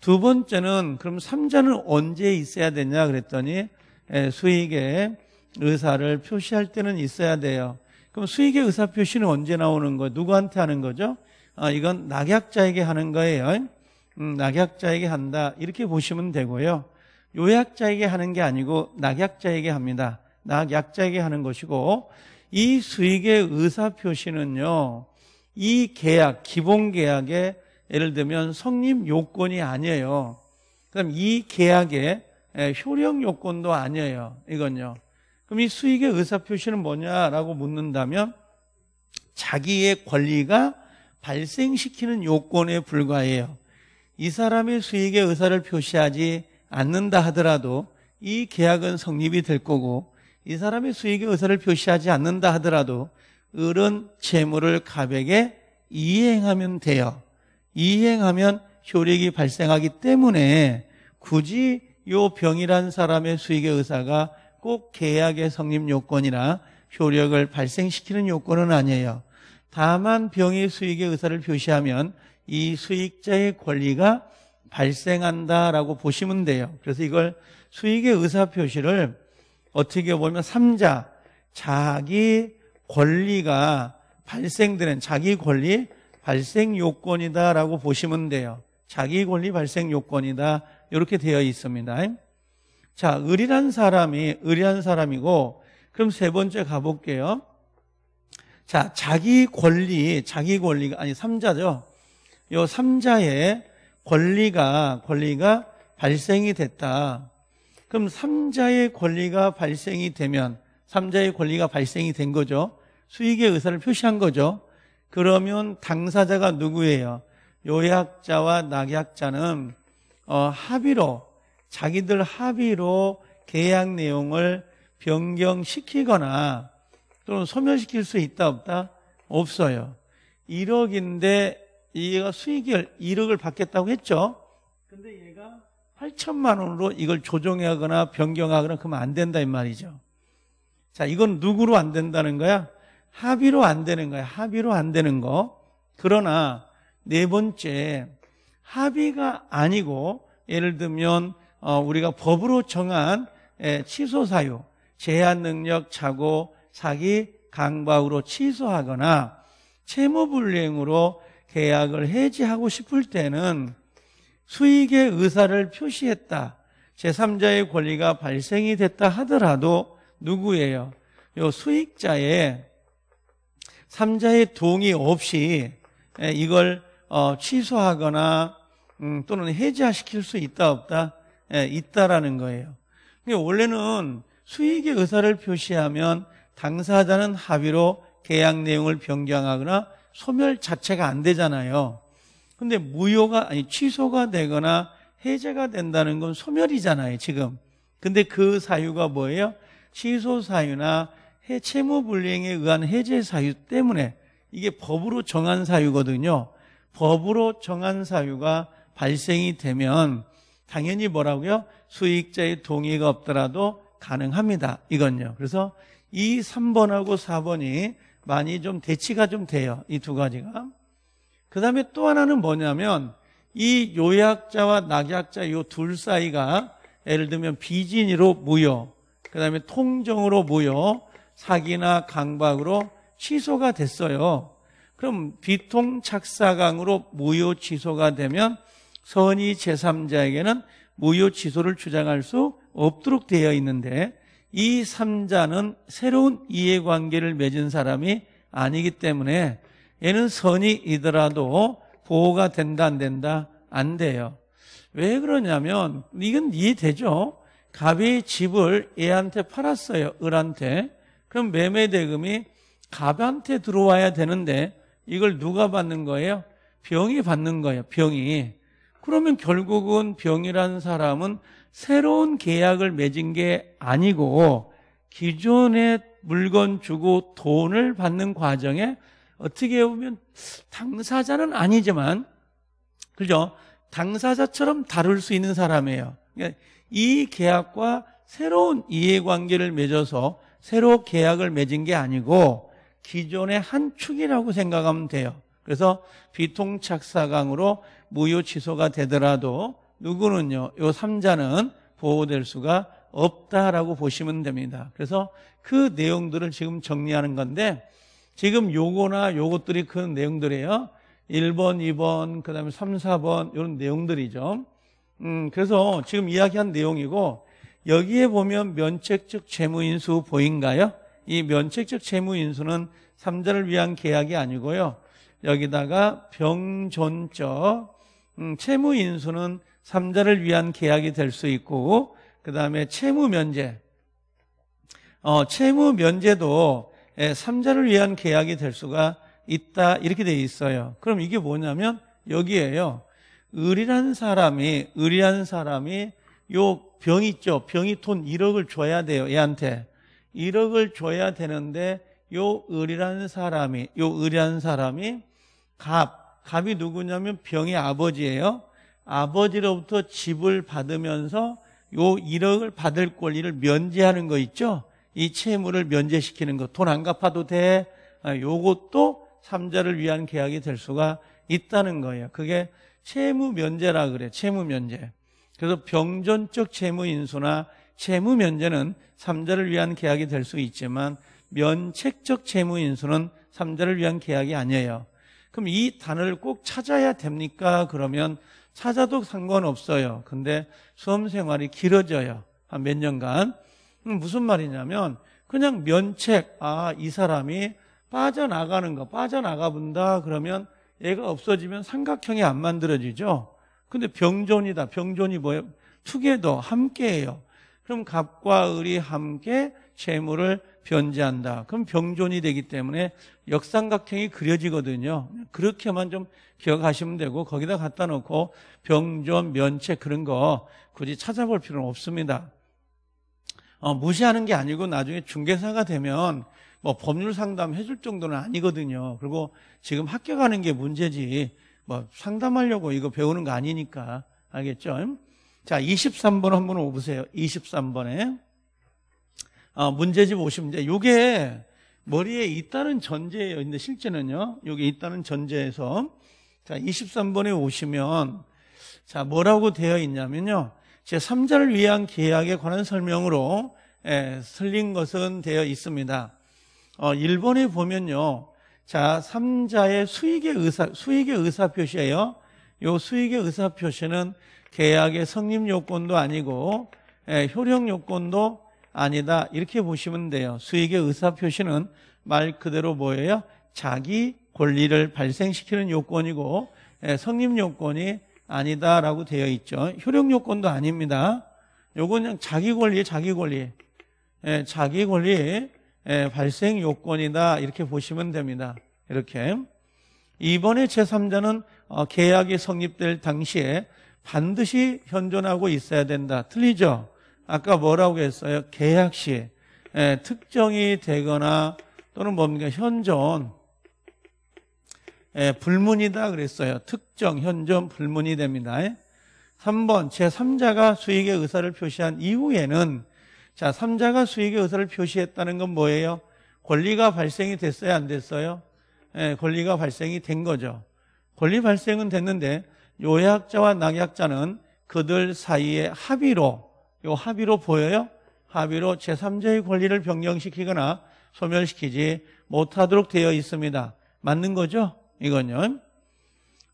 두 번째는 그럼 3자는 언제 있어야 되냐 그랬더니 예, 수익의 의사를 표시할 때는 있어야 돼요. 그럼 수익의 의사 표시는 언제 나오는 거예요? 누구한테 하는 거죠? 아, 이건 낙약자에게 하는 거예요. 음, 낙약자에게 한다. 이렇게 보시면 되고요. 요약자에게 하는 게 아니고 낙약자에게 합니다. 낙약자에게 하는 것이고 이 수익의 의사 표시는요. 이 계약, 기본 계약의 예를 들면 성립 요건이 아니에요. 그럼 이 계약의 효력 요건도 아니에요. 이건요. 그럼 이 수익의 의사표시는 뭐냐라고 묻는다면 자기의 권리가 발생시키는 요건에 불과해요. 이 사람의 수익의 의사를 표시하지 않는다 하더라도 이 계약은 성립이 될 거고 이 사람의 수익의 의사를 표시하지 않는다 하더라도 을은 재물을 갑에게 이행하면 돼요. 이행하면 효력이 발생하기 때문에 굳이 요 병이란 사람의 수익의 의사가 꼭 계약의 성립 요건이나 효력을 발생시키는 요건은 아니에요. 다만 병의 수익의 의사를 표시하면 이 수익자의 권리가 발생한다라고 보시면 돼요. 그래서 이걸 수익의 의사 표시를 어떻게 보면 삼자 자기 권리가 발생되는 자기 권리 발생 요건이다라고 보시면 돼요. 자기 권리 발생 요건이다. 이렇게 되어 있습니다. 자, 을이란 사람이 을이란 사람이고 그럼 세 번째 가볼게요. 자, 자기 권리, 자기 권리가 아니 삼자죠요 삼자의 권리가 권리가 발생이 됐다. 그럼 삼자의 권리가 발생이 되면 삼자의 권리가 발생이 된 거죠. 수익의 의사를 표시한 거죠. 그러면 당사자가 누구예요? 요약자와 낙약자는 어, 합의로 자기들 합의로 계약 내용을 변경시키거나 또는 소멸시킬 수 있다 없다? 없어요. 1억인데 얘가 수익을 1억을 받겠다고 했죠. 근데 얘가 8천만 원으로 이걸 조정하거나 변경하거나 그러면 안 된다 이 말이죠. 자, 이건 누구로 안 된다는 거야? 합의로 안 되는 거예요 합의로 안 되는 거. 그러나 네 번째 합의가 아니고 예를 들면 어, 우리가 법으로 정한 예, 취소 사유, 제한 능력 차고 사기 강박으로 취소하거나 채무 불이행으로 계약을 해지하고 싶을 때는 수익의 의사를 표시했다. 제3자의 권리가 발생이 됐다 하더라도 누구예요? 요 수익자의 삼자의 동의 없이 예, 이걸 어, 취소하거나 음, 또는 해제시킬수 있다 없다 예, 있다라는 거예요. 원래는 수익의 의사를 표시하면 당사자는 합의로 계약 내용을 변경하거나 소멸 자체가 안 되잖아요. 근데 무효가 아니 취소가 되거나 해제가 된다는 건 소멸이잖아요, 지금. 근데 그 사유가 뭐예요? 취소 사유나 채무불이행에 의한 해제 사유 때문에 이게 법으로 정한 사유거든요. 법으로 정한 사유가 발생이 되면 당연히 뭐라고요? 수익자의 동의가 없더라도 가능합니다. 이건요. 그래서 이 3번하고 4번이 많이 좀 대치가 좀 돼요. 이 두 가지가. 그 다음에 또 하나는 뭐냐면 이 요약자와 낙약자 요 둘 사이가 예를 들면 비진이로 무효, 그 다음에 통정으로 무효, 사기나 강박으로 취소가 됐어요. 그럼 비통 착사강으로 무효 취소가 되면 선의 제3자에게는 무효 취소를 주장할 수 없도록 되어 있는데 이 3자는 새로운 이해관계를 맺은 사람이 아니기 때문에 얘는 선의이더라도 보호가 된다 안 된다 안 돼요. 왜 그러냐면 이건 이해되죠. 갑이 집을 애한테 팔았어요. 을한테. 그럼 매매 대금이 갑한테 들어와야 되는데 이걸 누가 받는 거예요? 병이 받는 거예요. 병이. 그러면 결국은 병이라는 사람은 새로운 계약을 맺은 게 아니고 기존의 물건 주고 돈을 받는 과정에 어떻게 보면 당사자는 아니지만 그죠? 당사자처럼 다룰 수 있는 사람이에요. 그러니까 이 계약과 새로운 이해관계를 맺어서 새로 계약을 맺은 게 아니고 기존의 한 축이라고 생각하면 돼요. 그래서 비통착사강으로 무효 취소가 되더라도 누구는요, 이 3자는 보호될 수가 없다라고 보시면 됩니다. 그래서 그 내용들을 지금 정리하는 건데 지금 요거나 요것들이 그 내용들이에요. 1번, 2번, 그 다음에 3, 4번 이런 내용들이죠. 음, 그래서 지금 이야기한 내용이고 여기에 보면 면책적 채무인수 보인가요? 이 면책적 채무인수는 3자를 위한 계약이 아니고요. 여기다가 병존적 음, 채무인수는 3자를 위한 계약이 될 수 있고 그 다음에 채무면제 어, 채무면제도 3자를 예, 위한 계약이 될 수가 있다 이렇게 돼 있어요 그럼 이게 뭐냐면 여기에요 을이란 사람이 을이란 사람이 요병 있죠. 병이 돈 1억을 줘야 돼요. 얘한테. 1억을 줘야 되는데 요 을이라는 사람이 요 을이라는 사람이 갑 갑이 누구냐면 병의 아버지예요. 아버지로부터 집을 받으면서 요 1억을 받을 권리를 면제하는 거 있죠. 이 채무를 면제시키는 거. 돈 안 갚아도 돼. 아, 요것도 삼자를 위한 계약이 될 수가 있다는 거예요. 그게 채무 면제라 그래. 채무 면제. 그래서 병존적 채무 인수나 채무 면제는 삼자를 위한 계약이 될 수 있지만 면책적 채무 인수는 삼자를 위한 계약이 아니에요. 그럼 이단을꼭 찾아야 됩니까? 그러면 찾아도 상관없어요. 근데 수험 생활이 길어져요. 한 몇 년간. 무슨 말이냐면 그냥 면책. 아, 이 사람이 빠져나가는 거, 빠져나가 본다. 그러면 얘가 없어지면 삼각형이 안 만들어지죠. 근데 병존이다. 병존이 뭐예요? 투게더, 함께예요. 그럼 갑과 을이 함께 재물을 변제한다. 그럼 병존이 되기 때문에 역삼각형이 그려지거든요. 그렇게만 좀 기억하시면 되고 거기다 갖다 놓고 병존, 면책 그런 거 굳이 찾아볼 필요는 없습니다. 어, 무시하는 게 아니고 나중에 중개사가 되면 뭐 법률 상담 해줄 정도는 아니거든요. 그리고 지금 합격하는게 문제지 뭐 상담하려고 이거 배우는 거 아니니까 알겠죠? 자, 23번 한번 오보세요. 23번에 아, 문제집 오시면 이제 요게 머리에 있다는 전제예요. 근데 실제는요. 요게 있다는 전제에서 자, 23번에 오시면 자, 뭐라고 되어 있냐면요. 제 3자를 위한 계약에 관한 설명으로 에, 예, 틀린 것은 되어 있습니다. 어, 1번에 보면요. 자, 3자의 수익의 의사, 수익의 의사표시예요. 요 수익의 의사표시는 계약의 성립 요건도 아니고 예, 효력 요건도 아니다. 이렇게 보시면 돼요. 수익의 의사표시는 말 그대로 뭐예요? 자기 권리를 발생시키는 요건이고 예, 성립 요건이 아니다라고 되어 있죠. 효력 요건도 아닙니다. 요건 그냥 자기 권리, 자기 권리. 예, 자기 권리 예, 발생 요건이다 이렇게 보시면 됩니다. 이렇게 이번에 제3자는 어, 계약이 성립될 당시에 반드시 현존하고 있어야 된다. 틀리죠? 아까 뭐라고 했어요? 계약 시 예, 특정이 되거나 또는 뭡니까? 현존 예, 불문이다 그랬어요. 특정, 현존, 불문이 됩니다. 3번 제3자가 수익의 의사를 표시한 이후에는 자, 3자가 수익의 의사를 표시했다는 건 뭐예요? 권리가 발생이 됐어요, 안 됐어요? 예, 권리가 발생이 된 거죠. 권리 발생은 됐는데 요약자와 낙약자는 그들 사이의 합의로 요 합의로 보여요? 합의로 제3자의 권리를 변경시키거나 소멸시키지 못하도록 되어 있습니다. 맞는 거죠? 이건요.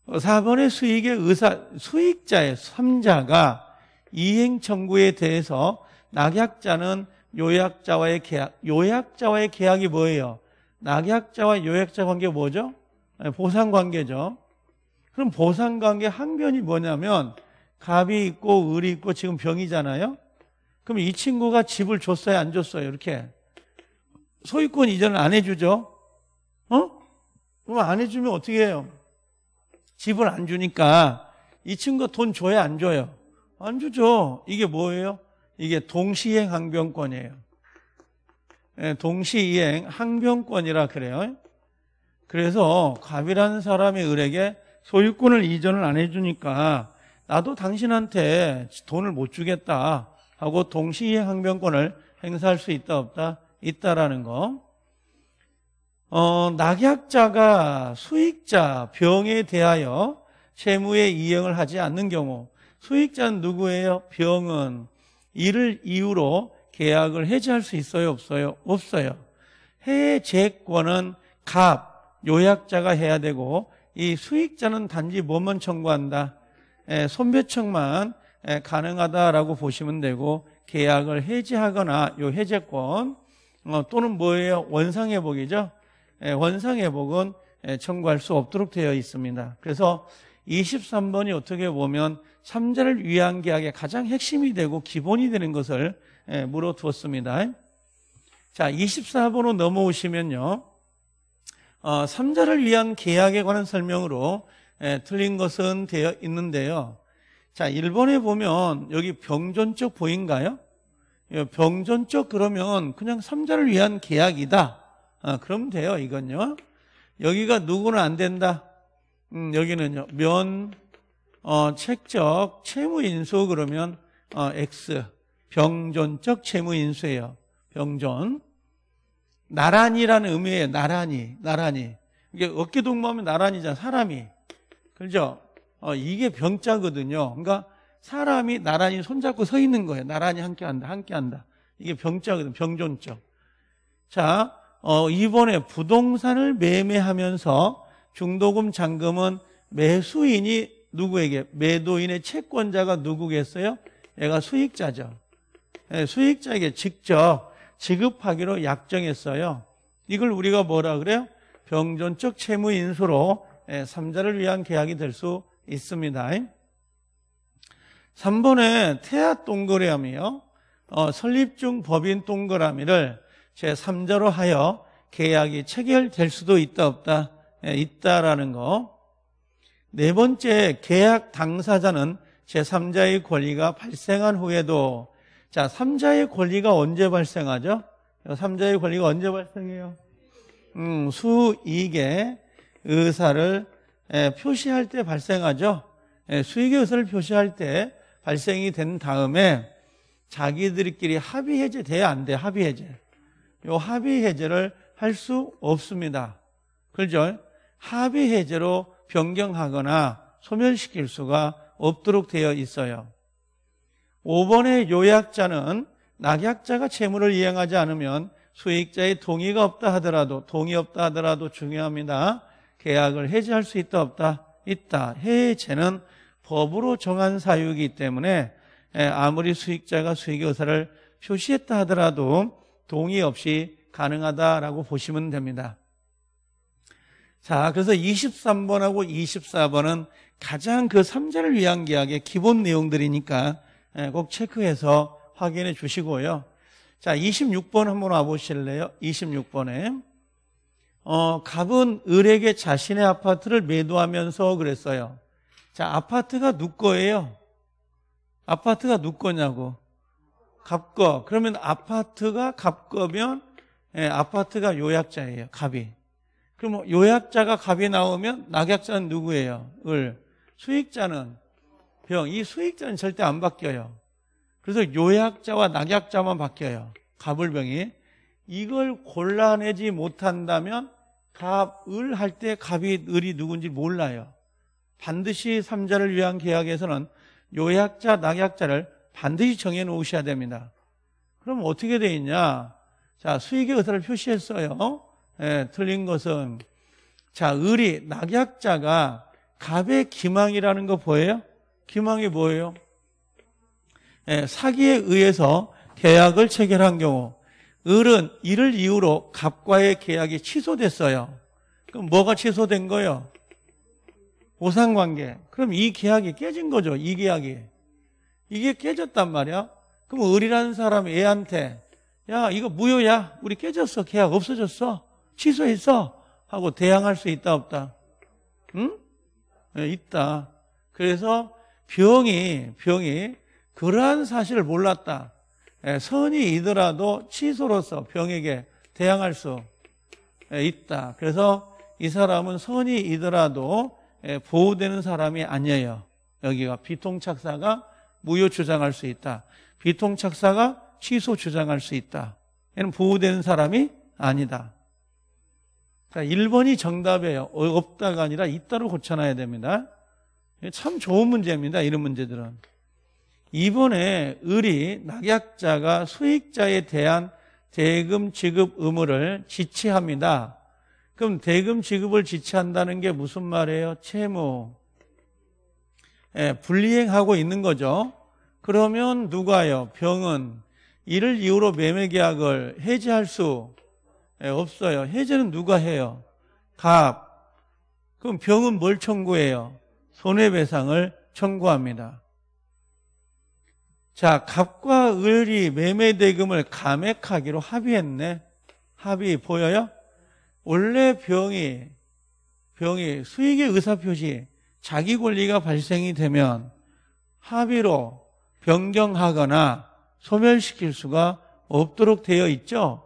4번의 수익의 의사 수익자의 3자가 이행 청구에 대해서 낙약자는 요약자와의 계약. 요약자와의 계약이 뭐예요? 낙약자와 요약자 관계 뭐죠? 네, 보상 관계죠. 그럼 보상 관계 항 변이 뭐냐면 갑이 있고 을이 있고 지금 병이잖아요. 그럼 이 친구가 집을 줬어요, 안 줬어요? 이렇게 소유권 이전을 안 해주죠. 어? 그럼 안 해주면 어떻게 해요? 집을 안 주니까 이 친구가 돈 줘야 안 줘요? 안 주죠. 이게 뭐예요? 이게 동시행 항변권이에요. 예, 동시이행 항변권이라 그래요. 그래서 갑이라는 사람이 을에게 소유권을 이전을 안 해주니까 나도 당신한테 돈을 못 주겠다 하고 동시이행 항변권을 행사할 수 있다 없다 있다라는 거. 어, 낙약자가 수익자 병에 대하여 채무의 이행을 하지 않는 경우 수익자는 누구예요? 병은 이를 이유로 계약을 해지할 수 있어요? 없어요? 없어요. 해제권은 갑, 요약자가 해야 되고 이 수익자는 단지 뭐만 청구한다? 에, 손배청만 에, 가능하다라고 보시면 되고 계약을 해지하거나 요 해제권 어, 또는 뭐예요? 원상회복이죠. 에, 원상회복은 청구할 수 없도록 되어 있습니다. 그래서 23번이 어떻게 보면 삼자를 위한 계약의 가장 핵심이 되고 기본이 되는 것을 예, 물어두었습니다. 자, 24번으로 넘어오시면요. 어, 3자를 위한 계약에 관한 설명으로 에, 예, 틀린 것은 되어 있는데요. 자, 1번에 보면 여기 병존적 보인가요? 예, 병존적 그러면 그냥 삼자를 위한 계약이다. 아, 그럼 돼요, 이건요. 여기가 누구는 안 된다. 음, 여기는요. 면, 어, 책적 채무인수 그러면 어, X 병존적 채무인수예요. 병존 나란이라는 의미예요. 나란이 나란히 이게 어깨 동무하면 나란이잖아 사람이 그죠? 어, 이게 병자거든요. 그러니까 사람이 나란히 손잡고 서 있는 거예요. 나란히 함께한다, 함께한다. 이게 병자거든, 요 병존적. 자, 어, 이번에 부동산을 매매하면서 중도금 잔금은 매수인이 누구에게 매도인의 채권자가 누구겠어요? 얘가 수익자죠. 예, 수익자에게 직접 지급하기로 약정했어요. 이걸 우리가 뭐라 그래요? 병존적 채무 인수로 3자를 예, 위한 계약이 될 수 있습니다. 3번에 태아 동그라미요. 어, 설립 중 법인 동그라미를 제3자로 하여 계약이 체결될 수도 있다 없다 예, 있다라는 거. 네 번째 계약 당사자는 제3자의 권리가 발생한 후에도 자, 3자의 권리가 언제 발생하죠? 3자의 권리가 언제 발생해요? 음, 수익의 의사를 에, 표시할 때 발생하죠. 에, 수익의 의사를 표시할 때 발생이 된 다음에 자기들끼리 합의 해제 돼야 안 돼. 합의 해제. 요 합의 해제를 할 수 없습니다. 그죠? 렇 합의 해제로 변경하거나 소멸시킬 수가 없도록 되어 있어요. 5번의 요약자는 낙약자가 채무를 이행하지 않으면 수익자의 동의가 없다 하더라도 동의 없다 하더라도 중요합니다. 계약을 해지할 수 있다 없다 있다. 해해제는 법으로 정한 사유이기 때문에 예, 아무리 수익자가 수익 의사를 표시했다 하더라도 동의 없이 가능하다라고 보시면 됩니다. 자, 그래서 23번하고 24번은 가장 그 3자를 위한 계약의 기본 내용들이니까 예, 꼭 체크해서 확인해 주시고요. 자, 26번 한번 와보실래요? 26번에. 어, 갑은 을에게 자신의 아파트를 매도하면서 그랬어요. 자, 아파트가 누구 거예요? 아파트가 누구 거냐고. 갑거. 그러면 아파트가 갑거면 예, 아파트가 요약자예요. 갑이. 그럼 요약자가 갑이 나오면 낙약자는 누구예요? 을. 수익자는 병. 이 수익자는 절대 안 바뀌어요. 그래서 요약자와 낙약자만 바뀌어요. 갑을병이. 이걸 골라내지 못한다면 갑을 할 때 갑이 을이 누군지 몰라요. 반드시 삼자를 위한 계약에서는 요약자, 낙약자를 반드시 정해 놓으셔야 됩니다. 그럼 어떻게 돼 있냐? 자, 수익의 의사를 표시했어요. 어? 예, 틀린 것은 자, 을이 낙약자가 갑의 기망이라는 거 보여요? 기망이 뭐예요? 예, 사기에 의해서 계약을 체결한 경우 을은 이를 이유로 갑과의 계약이 취소됐어요. 그럼 뭐가 취소된 거예요? 보상관계. 그럼 이 계약이 깨진 거죠. 이 계약이. 이게 깨졌단 말이야. 그럼 을이라는 사람 애한테 야 이거 무효야. 우리 깨졌어. 계약 없어졌어. 취소했어 하고 대항할 수 있다 없다? 응? 예, 있다. 그래서 병이 병이 그러한 사실을 몰랐다. 예, 선이 이더라도 취소로서 병에게 대항할 수 예, 있다. 그래서 이 사람은 선이 이더라도 보호되는 사람이 아니에요. 여기가 비통착사가 무효 주장할 수 있다. 비통착사가 취소 주장할 수 있다. 얘는 보호되는 사람이 아니다. 자, 그러니까 1번이 정답이에요. 없다가 아니라 있다로 고쳐놔야 됩니다. 참 좋은 문제입니다. 이런 문제들은. 이번에 을이 낙약자가 수익자에 대한 대금 지급 의무를 지체합니다 그럼 대금 지급을 지체한다는게 무슨 말이에요? 채무. 예, 불이행하고 있는 거죠. 그러면 누가요? 병은 이를 이유로 매매 계약을 해지할 수 예, 없어요. 해제는 누가 해요? 갑. 그럼 병은 뭘 청구해요? 손해배상을 청구합니다. 자, 갑과 을이 매매대금을 감액하기로 합의했네. 합의 보여요? 원래 병이, 병이 수익의 의사표시, 자기 권리가 발생이 되면 합의로 변경하거나 소멸시킬 수가 없도록 되어 있죠?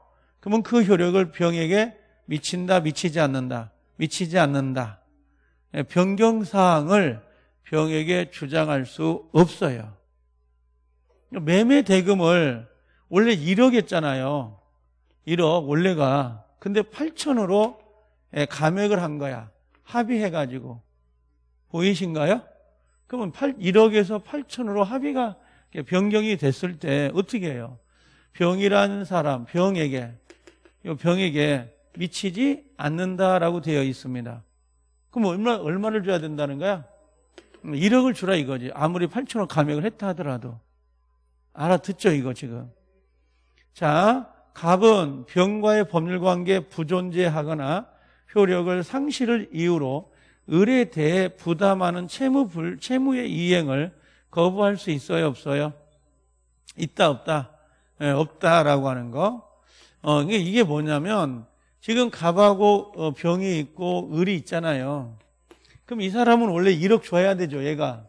그러면 그 효력을 병에게 미친다, 미치지 않는다, 미치지 않는다. 예, 변경사항을 병에게 주장할 수 없어요. 매매 대금을 원래 1억 했잖아요. 1억, 원래가. 근데 8천으로 예, 감액을 한 거야. 합의해가지고. 보이신가요? 그러면 8, 1억에서 8천으로 합의가 변경이 됐을 때 어떻게 해요? 병이라는 사람, 병에게 이 병에게 미치지 않는다라고 되어 있습니다. 그럼 얼마, 얼마를 줘야 된다는 거야? 1억을 음, 주라 이거지. 아무리 8천원 감액을 했다 하더라도. 알아듣죠, 이거 지금. 자, 갑은 병과의 법률 관계 부존재하거나 효력을 상실을 이유로 을에 대해 부담하는 채무 불, 채무의 이행을 거부할 수 있어요, 없어요? 있다, 없다. 네, 없다라고 하는 거. 어, 이게, 이게 뭐냐면 지금 갑하고 어, 병이 있고 을이 있잖아요. 그럼 이 사람은 원래 1억 줘야 되죠, 얘가.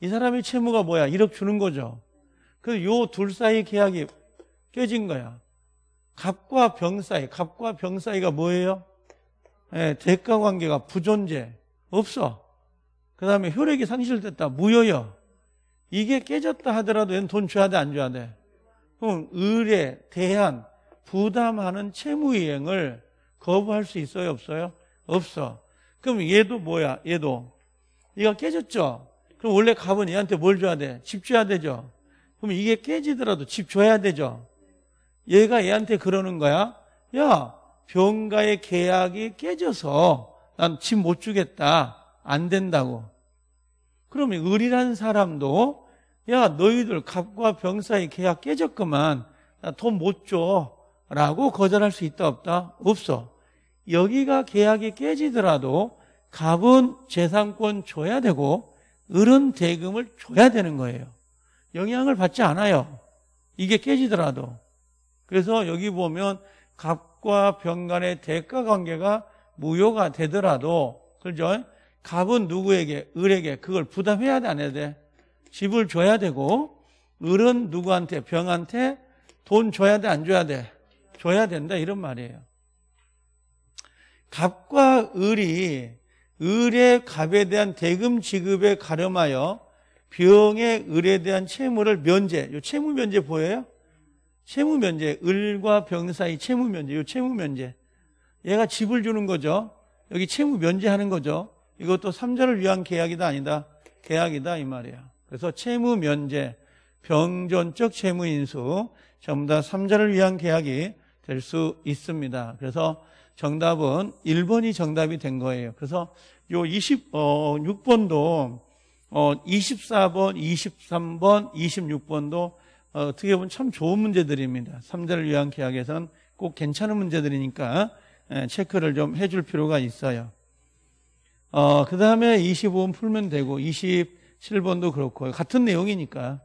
이 사람의 채무가 뭐야? 1억 주는 거죠. 그래서 요 둘 사이 계약이 깨진 거야. 갑과 병 사이, 갑과 병 사이가 뭐예요? 예, 대가 관계가 부존재, 없어. 그 다음에 효력이 상실됐다, 무효여. 이게 깨졌다 하더라도 얘는 돈 줘야 돼, 안 줘야 돼? 그럼 을에 대한 부담하는 채무이행을 거부할 수 있어요? 없어요? 없어. 그럼 얘도 뭐야? 얘도. 얘가 깨졌죠? 그럼 원래 갑은 얘한테 뭘 줘야 돼? 집 줘야 되죠? 그럼 이게 깨지더라도 집 줘야 되죠? 얘가 얘한테 그러는 거야? 야, 병가의 계약이 깨져서 난 집 못 주겠다. 안 된다고. 그러면 을이는 사람도 야, 너희들 갑과 병사의 계약 깨졌구만. 나 돈 못 줘. 라고 거절할 수 있다 없다? 없어. 여기가 계약이 깨지더라도 갑은 재산권 줘야 되고 을은 대금을 줘야 되는 거예요. 영향을 받지 않아요. 이게 깨지더라도. 그래서 여기 보면 갑과 병 간의 대가 관계가 무효가 되더라도 그죠? 갑은 누구에게 을에게 그걸 부담해야 돼 안 해야 돼? 집을 줘야 되고 을은 누구한테 병한테 돈 줘야 돼 안 줘야 돼? 줘야 된다 이런 말이에요. 갑과 을이 을의 갑에 대한 대금 지급에 가름하여 병의 을에 대한 채무를 면제. 요 채무 면제 보여요? 채무 면제. 을과 병 사이 채무 면제. 요 채무 면제. 얘가 집을 주는 거죠. 여기 채무 면제하는 거죠. 이것도 삼자를 위한 계약이다 아니다. 계약이다 이 말이에요. 그래서 채무 면제, 병존적 채무 인수 전부 다 삼자를 위한 계약이 될수 있습니다. 그래서 정답은 1번이 정답이 된 거예요. 그래서 요 20, 어, 6번도 어, 24번, 23번, 26번도 어, 떻게 보면 참 좋은 문제들입니다. 3자를 위한 계약에선꼭 괜찮은 문제들이니까 에, 예, 체크를 좀 해줄 필요가 있어요. 어, 그 다음에 25번 풀면 되고 27번도 그렇고 같은 내용이니까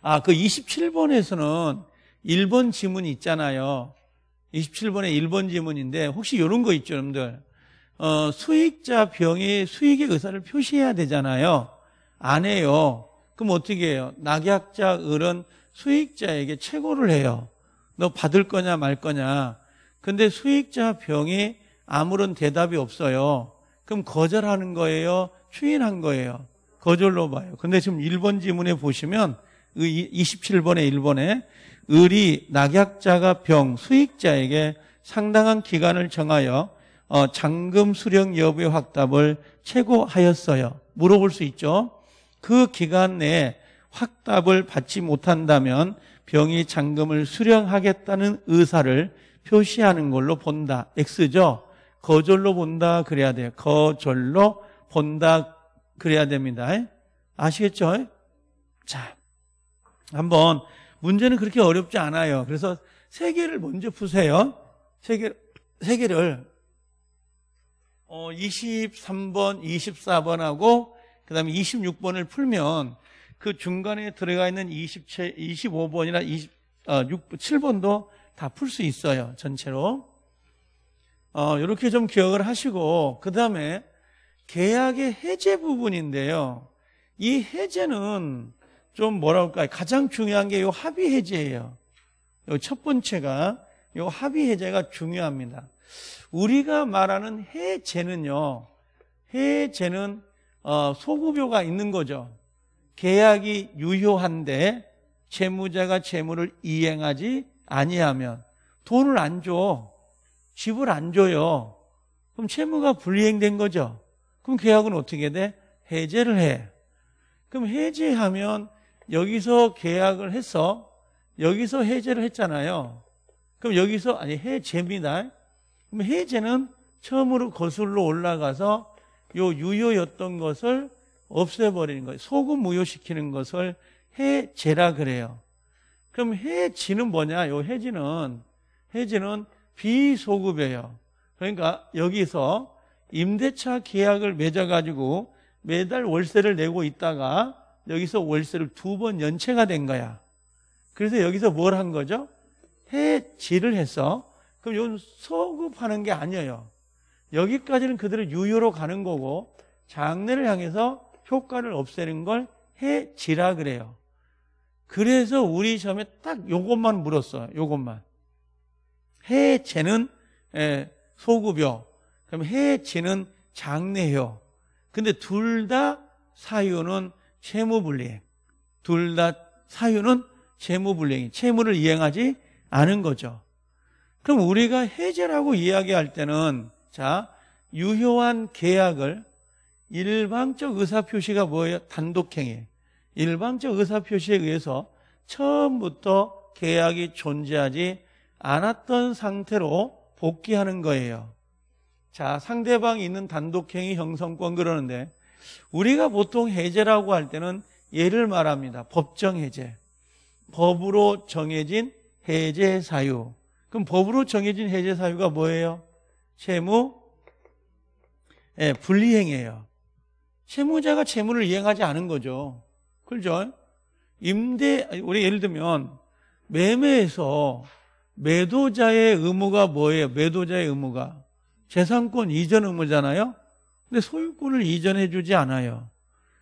아, 그 27번에서는 1번 지문 있잖아요. 27번에 1번 지문인데 혹시 이런 거 있죠, 여러분들. 어, 수익자 병의 수익의 의사를 표시해야 되잖아요. 안 해요. 그럼 어떻게 해요? 낙약자 을은 수익자에게 최고를 해요. 너 받을 거냐 말 거냐. 근데 수익자 병이 아무런 대답이 없어요. 그럼 거절하는 거예요? 추인한 거예요? 거절로 봐요. 근데 지금 1번 지문에 보시면 27번에 1번에 을이 낙약자가 병, 수익자에게 상당한 기간을 정하여 어, 잔금 수령 여부의 확답을 최고하였어요. 물어볼 수 있죠. 그 기간 내에 확답을 받지 못한다면 병이 잔금을 수령하겠다는 의사를 표시하는 걸로 본다. X죠. 거절로 본다 그래야 돼요. 거절로 본다 그래야 됩니다. 아시겠죠? 자, 한번 문제는 그렇게 어렵지 않아요. 그래서 세 개를 먼저 푸세요. 세 개, 세 개를. 어, 23번, 24번하고, 그 다음에 26번을 풀면 그 중간에 들어가 있는 27, 25번이나 20, 어, 6, 7번도 다 풀 수 있어요. 전체로. 어, 이렇게 좀 기억을 하시고, 그 다음에 계약의 해제 부분인데요. 이 해제는 좀 뭐라 할까요? 가장 중요한 게 이 합의 해제예요. 이 첫 번째가 이 합의 해제가 중요합니다. 우리가 말하는 해제는요. 해제는 어, 소급효가 있는 거죠. 계약이 유효한데 채무자가 채무를 이행하지 아니하면 돈을 안 줘. 집을 안 줘요. 그럼 채무가 불이행된 거죠. 그럼 계약은 어떻게 돼? 해제를 해. 그럼 해제하면 여기서 계약을 해서 여기서 해제를 했잖아요. 그럼 여기서 아니 해제입니다. 그럼 해제는 처음으로 거슬러 올라가서 요 유효였던 것을 없애버리는 거예요. 소금 무효시키는 것을 해제라 그래요. 그럼 해지는 뭐냐? 요 해지는 해지는 비소급이에요. 그러니까 여기서 임대차 계약을 맺어가지고 매달 월세를 내고 있다가 여기서 월세를 두 번 연체가 된 거야. 그래서 여기서 뭘 한 거죠? 해지를 해서 그럼 이건 소급하는 게 아니에요. 여기까지는 그대로 유효로 가는 거고 장래를 향해서 효과를 없애는 걸 해지라 그래요. 그래서 우리 시험에 딱 요것만 물었어요. 요것만. 해제는 예, 소급요. 그럼 해제는 장래요. 근데 둘 다 사유는 채무불이행. 둘 다 사유는 채무불이행. 채무를 이행하지 않은 거죠. 그럼 우리가 해제라고 이야기할 때는 자, 유효한 계약을 일방적 의사표시가 뭐예요? 단독행위. 일방적 의사표시에 의해서 처음부터 계약이 존재하지 않았던 상태로 복귀하는 거예요. 자, 상대방이 있는 단독행위 형성권 그러는데 우리가 보통 해제라고 할 때는 예를 말합니다. 법정 해제. 법으로 정해진 해제 사유. 그럼 법으로 정해진 해제 사유가 뭐예요? 채무 예, 불이행이에요. 채무자가 채무를 이행하지 않은 거죠. 그죠? 임대 우리 예를 들면 매매에서 매도자의 의무가 뭐예요? 매도자의 의무가 재산권 이전 의무잖아요. 근데 소유권을 이전해 주지 않아요.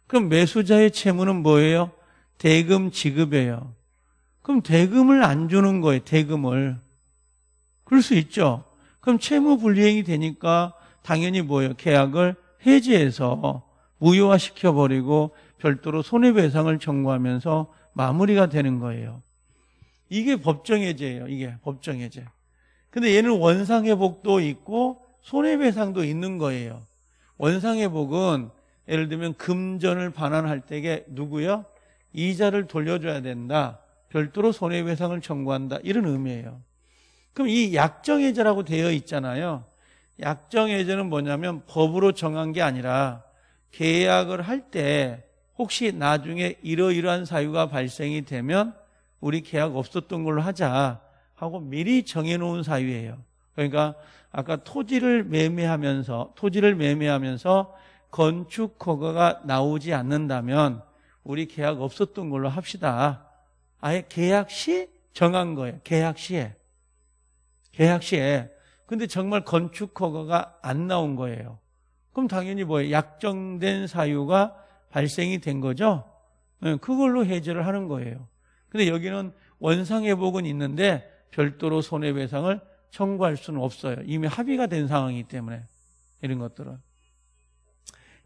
그럼 매수자의 채무는 뭐예요? 대금 지급이에요. 그럼 대금을 안 주는 거예요. 대금을. 그럴 수 있죠. 그럼 채무 불이행이 되니까 당연히 뭐예요? 계약을 해지해서 무효화시켜 버리고 별도로 손해배상을 청구하면서 마무리가 되는 거예요. 이게 법정해제예요. 이게 법정해제. 근데 얘는 원상회복도 있고 손해배상도 있는 거예요. 원상회복은 예를 들면 금전을 반환할 때에 누구요? 이자를 돌려줘야 된다. 별도로 손해배상을 청구한다. 이런 의미예요. 그럼 이 약정해제라고 되어 있잖아요. 약정해제는 뭐냐면 법으로 정한 게 아니라 계약을 할 때 혹시 나중에 이러이러한 사유가 발생이 되면 우리 계약 없었던 걸로 하자 하고 미리 정해놓은 사유예요. 그러니까 아까 토지를 매매하면서 토지를 매매하면서 건축 허가가 나오지 않는다면 우리 계약 없었던 걸로 합시다. 아예 계약 시 정한 거예요. 계약 시에. 계약 시에. 근데 정말 건축 허가가 안 나온 거예요. 그럼 당연히 뭐예요? 약정된 사유가 발생이 된 거죠. 예, 그걸로 해제를 하는 거예요. 근데 여기는 원상회복은 있는데 별도로 손해배상을 청구할 수는 없어요. 이미 합의가 된 상황이기 때문에 이런 것들은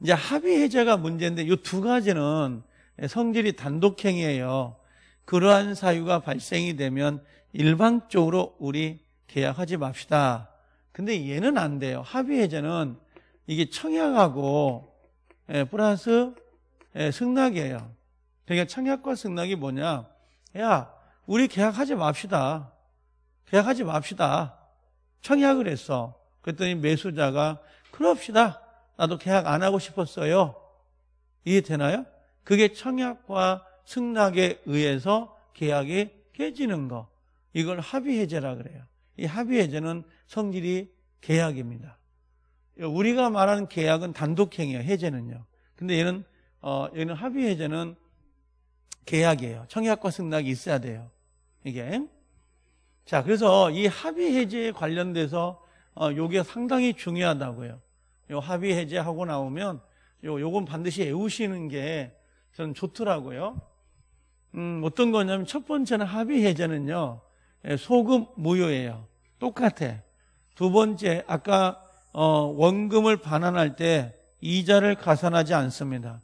이제 합의 해제가 문제인데 이 두 가지는 성질이 단독행위예요. 그러한 사유가 발생이 되면 일방적으로 우리 계약하지 맙시다. 근데 얘는 안 돼요. 합의 해제는 이게 청약하고 플러스 예, 예, 승낙이에요. 그러니까 청약과 승낙이 뭐냐? 야, 우리 계약하지 맙시다. 계약하지 맙시다. 청약을 했어. 그랬더니 매수자가 그럽시다. 나도 계약 안 하고 싶었어요. 이해되나요? 그게 청약과 승낙에 의해서 계약이 깨지는 거. 이걸 합의해제라 그래요. 이 합의해제는 성질이 계약입니다. 우리가 말하는 계약은 단독행위예요 해제는요. 근데 얘는 어, 얘는 합의해제는 계약이에요. 청약과 승낙이 있어야 돼요. 이게 자, 그래서 이 합의 해제에 관련돼서 어, 요게 상당히 중요하다고요. 요 합의 해제하고 나오면 요 요건 반드시 외우시는 게 저는 좋더라고요. 음, 어떤 거냐면 첫 번째는 합의 해제는요. 예, 소금 무효예요. 똑같아. 두 번째 아까 어, 원금을 반환할 때 이자를 가산하지 않습니다.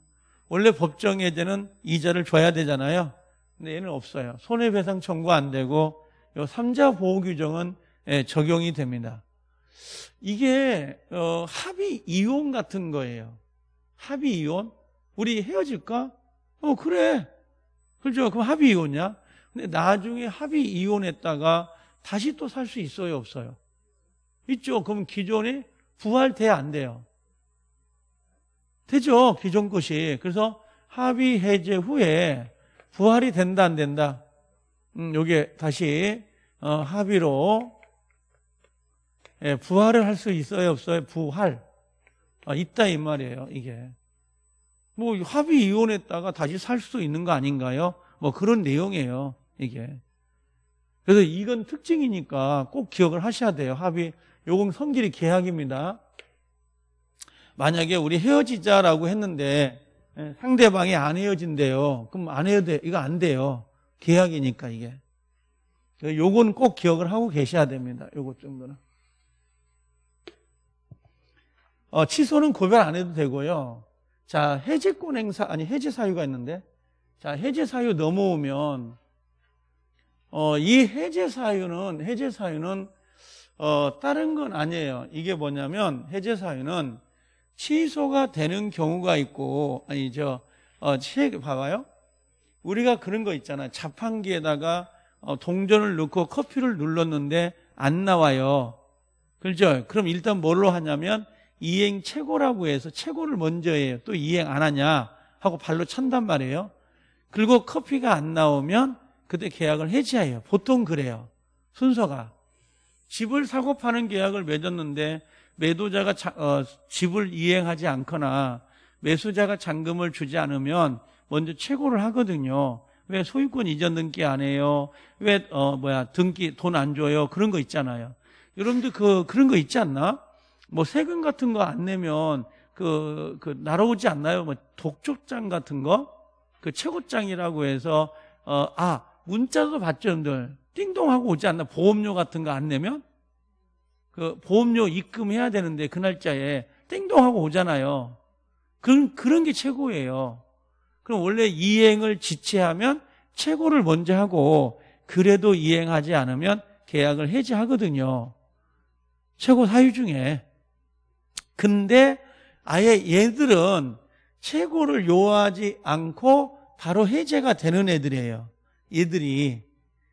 원래 법정 해제는 이자를 줘야 되잖아요. 근데 얘는 없어요. 손해배상 청구 안 되고 이 3자 보호 규정은 예, 적용이 됩니다. 이게 어, 합의 이혼 같은 거예요. 합의 이혼? 우리 헤어질까? 어 그래. 그렇죠. 그럼 합의 이혼이야. 근데 나중에 합의 이혼했다가 다시 또 살 수 있어요, 없어요? 있죠. 그럼 기존에 부활돼안 돼요. 되죠. 기존 것이. 그래서 합의 해제 후에 부활이 된다, 안 된다? 음, 요게 다시 어, 합의로 예, 부활을 할 수 있어요 없어요 부활 아, 있다 이 말이에요 이게 뭐 합의 이혼했다가 다시 살 수 있는 거 아닌가요? 뭐 그런 내용이에요 이게 그래서 이건 특징이니까 꼭 기억을 하셔야 돼요 합의 요건 성질이 계약입니다 만약에 우리 헤어지자라고 했는데 예, 상대방이 안 헤어진대요 그럼 안 헤어져 이거 안 돼요 계약이니까 이게. 요건 꼭 기억을 하고 계셔야 됩니다. 요것 정도는. 어, 취소는 고별 안 해도 되고요. 자, 해지권 행사, 아니, 해지 사유가 있는데, 자, 해지 사유 넘어오면, 어, 이해지 사유는, 해지 사유는, 어, 다른 건 아니에요. 이게 뭐냐면, 해지 사유는 취소가 되는 경우가 있고, 아니, 저, 어, 책, 봐봐요. 우리가 그런 거있잖아 자판기에다가 어, 동전을 넣고 커피를 눌렀는데 안 나와요. 그렇죠? 그럼 일단 뭘로 하냐면 이행 최고라고 해서 최고를 먼저 해요. 또 이행 안 하냐 하고 발로 찬단 말이에요. 그리고 커피가 안 나오면 그때 계약을 해지해요. 보통 그래요. 순서가. 집을 사고 파는 계약을 맺었는데 매도자가 자, 어, 집을 이행하지 않거나 매수자가 잔금을 주지 않으면 먼저 최고를 하거든요. 왜 소유권 이전 등기 안 해요? 왜, 어, 뭐야, 등기 돈 안 줘요? 그런 거 있잖아요. 여러분들 그, 그런 거 있지 않나? 뭐 세금 같은 거 안 내면 그, 그, 날아오지 않나요? 뭐 독촉장 같은 거? 그 최고장이라고 해서, 어, 아, 문자도 받죠, 여러분들. 띵동하고 오지 않나? 보험료 같은 거 안 내면? 그 보험료 입금해야 되는데 그 날짜에 띵동하고 오잖아요. 그런, 그런 게 최고예요. 그럼 원래 이행을 지체하면 최고를 먼저 하고 그래도 이행하지 않으면 계약을 해지하거든요. 최고 사유 중에. 근데 아예 얘들은 최고를 요하지 않고 바로 해제가 되는 애들이에요. 얘들이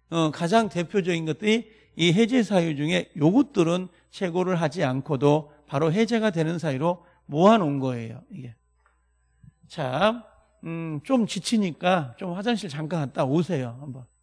어, 가장 대표적인 것들이 이 해제 사유 중에 요것들은 최고를 하지 않고도 바로 해제가 되는 사유로 모아놓은 거예요. 이게 참 음, 좀 지치니까 좀 화장실 잠깐 갔다 오세요. 한번.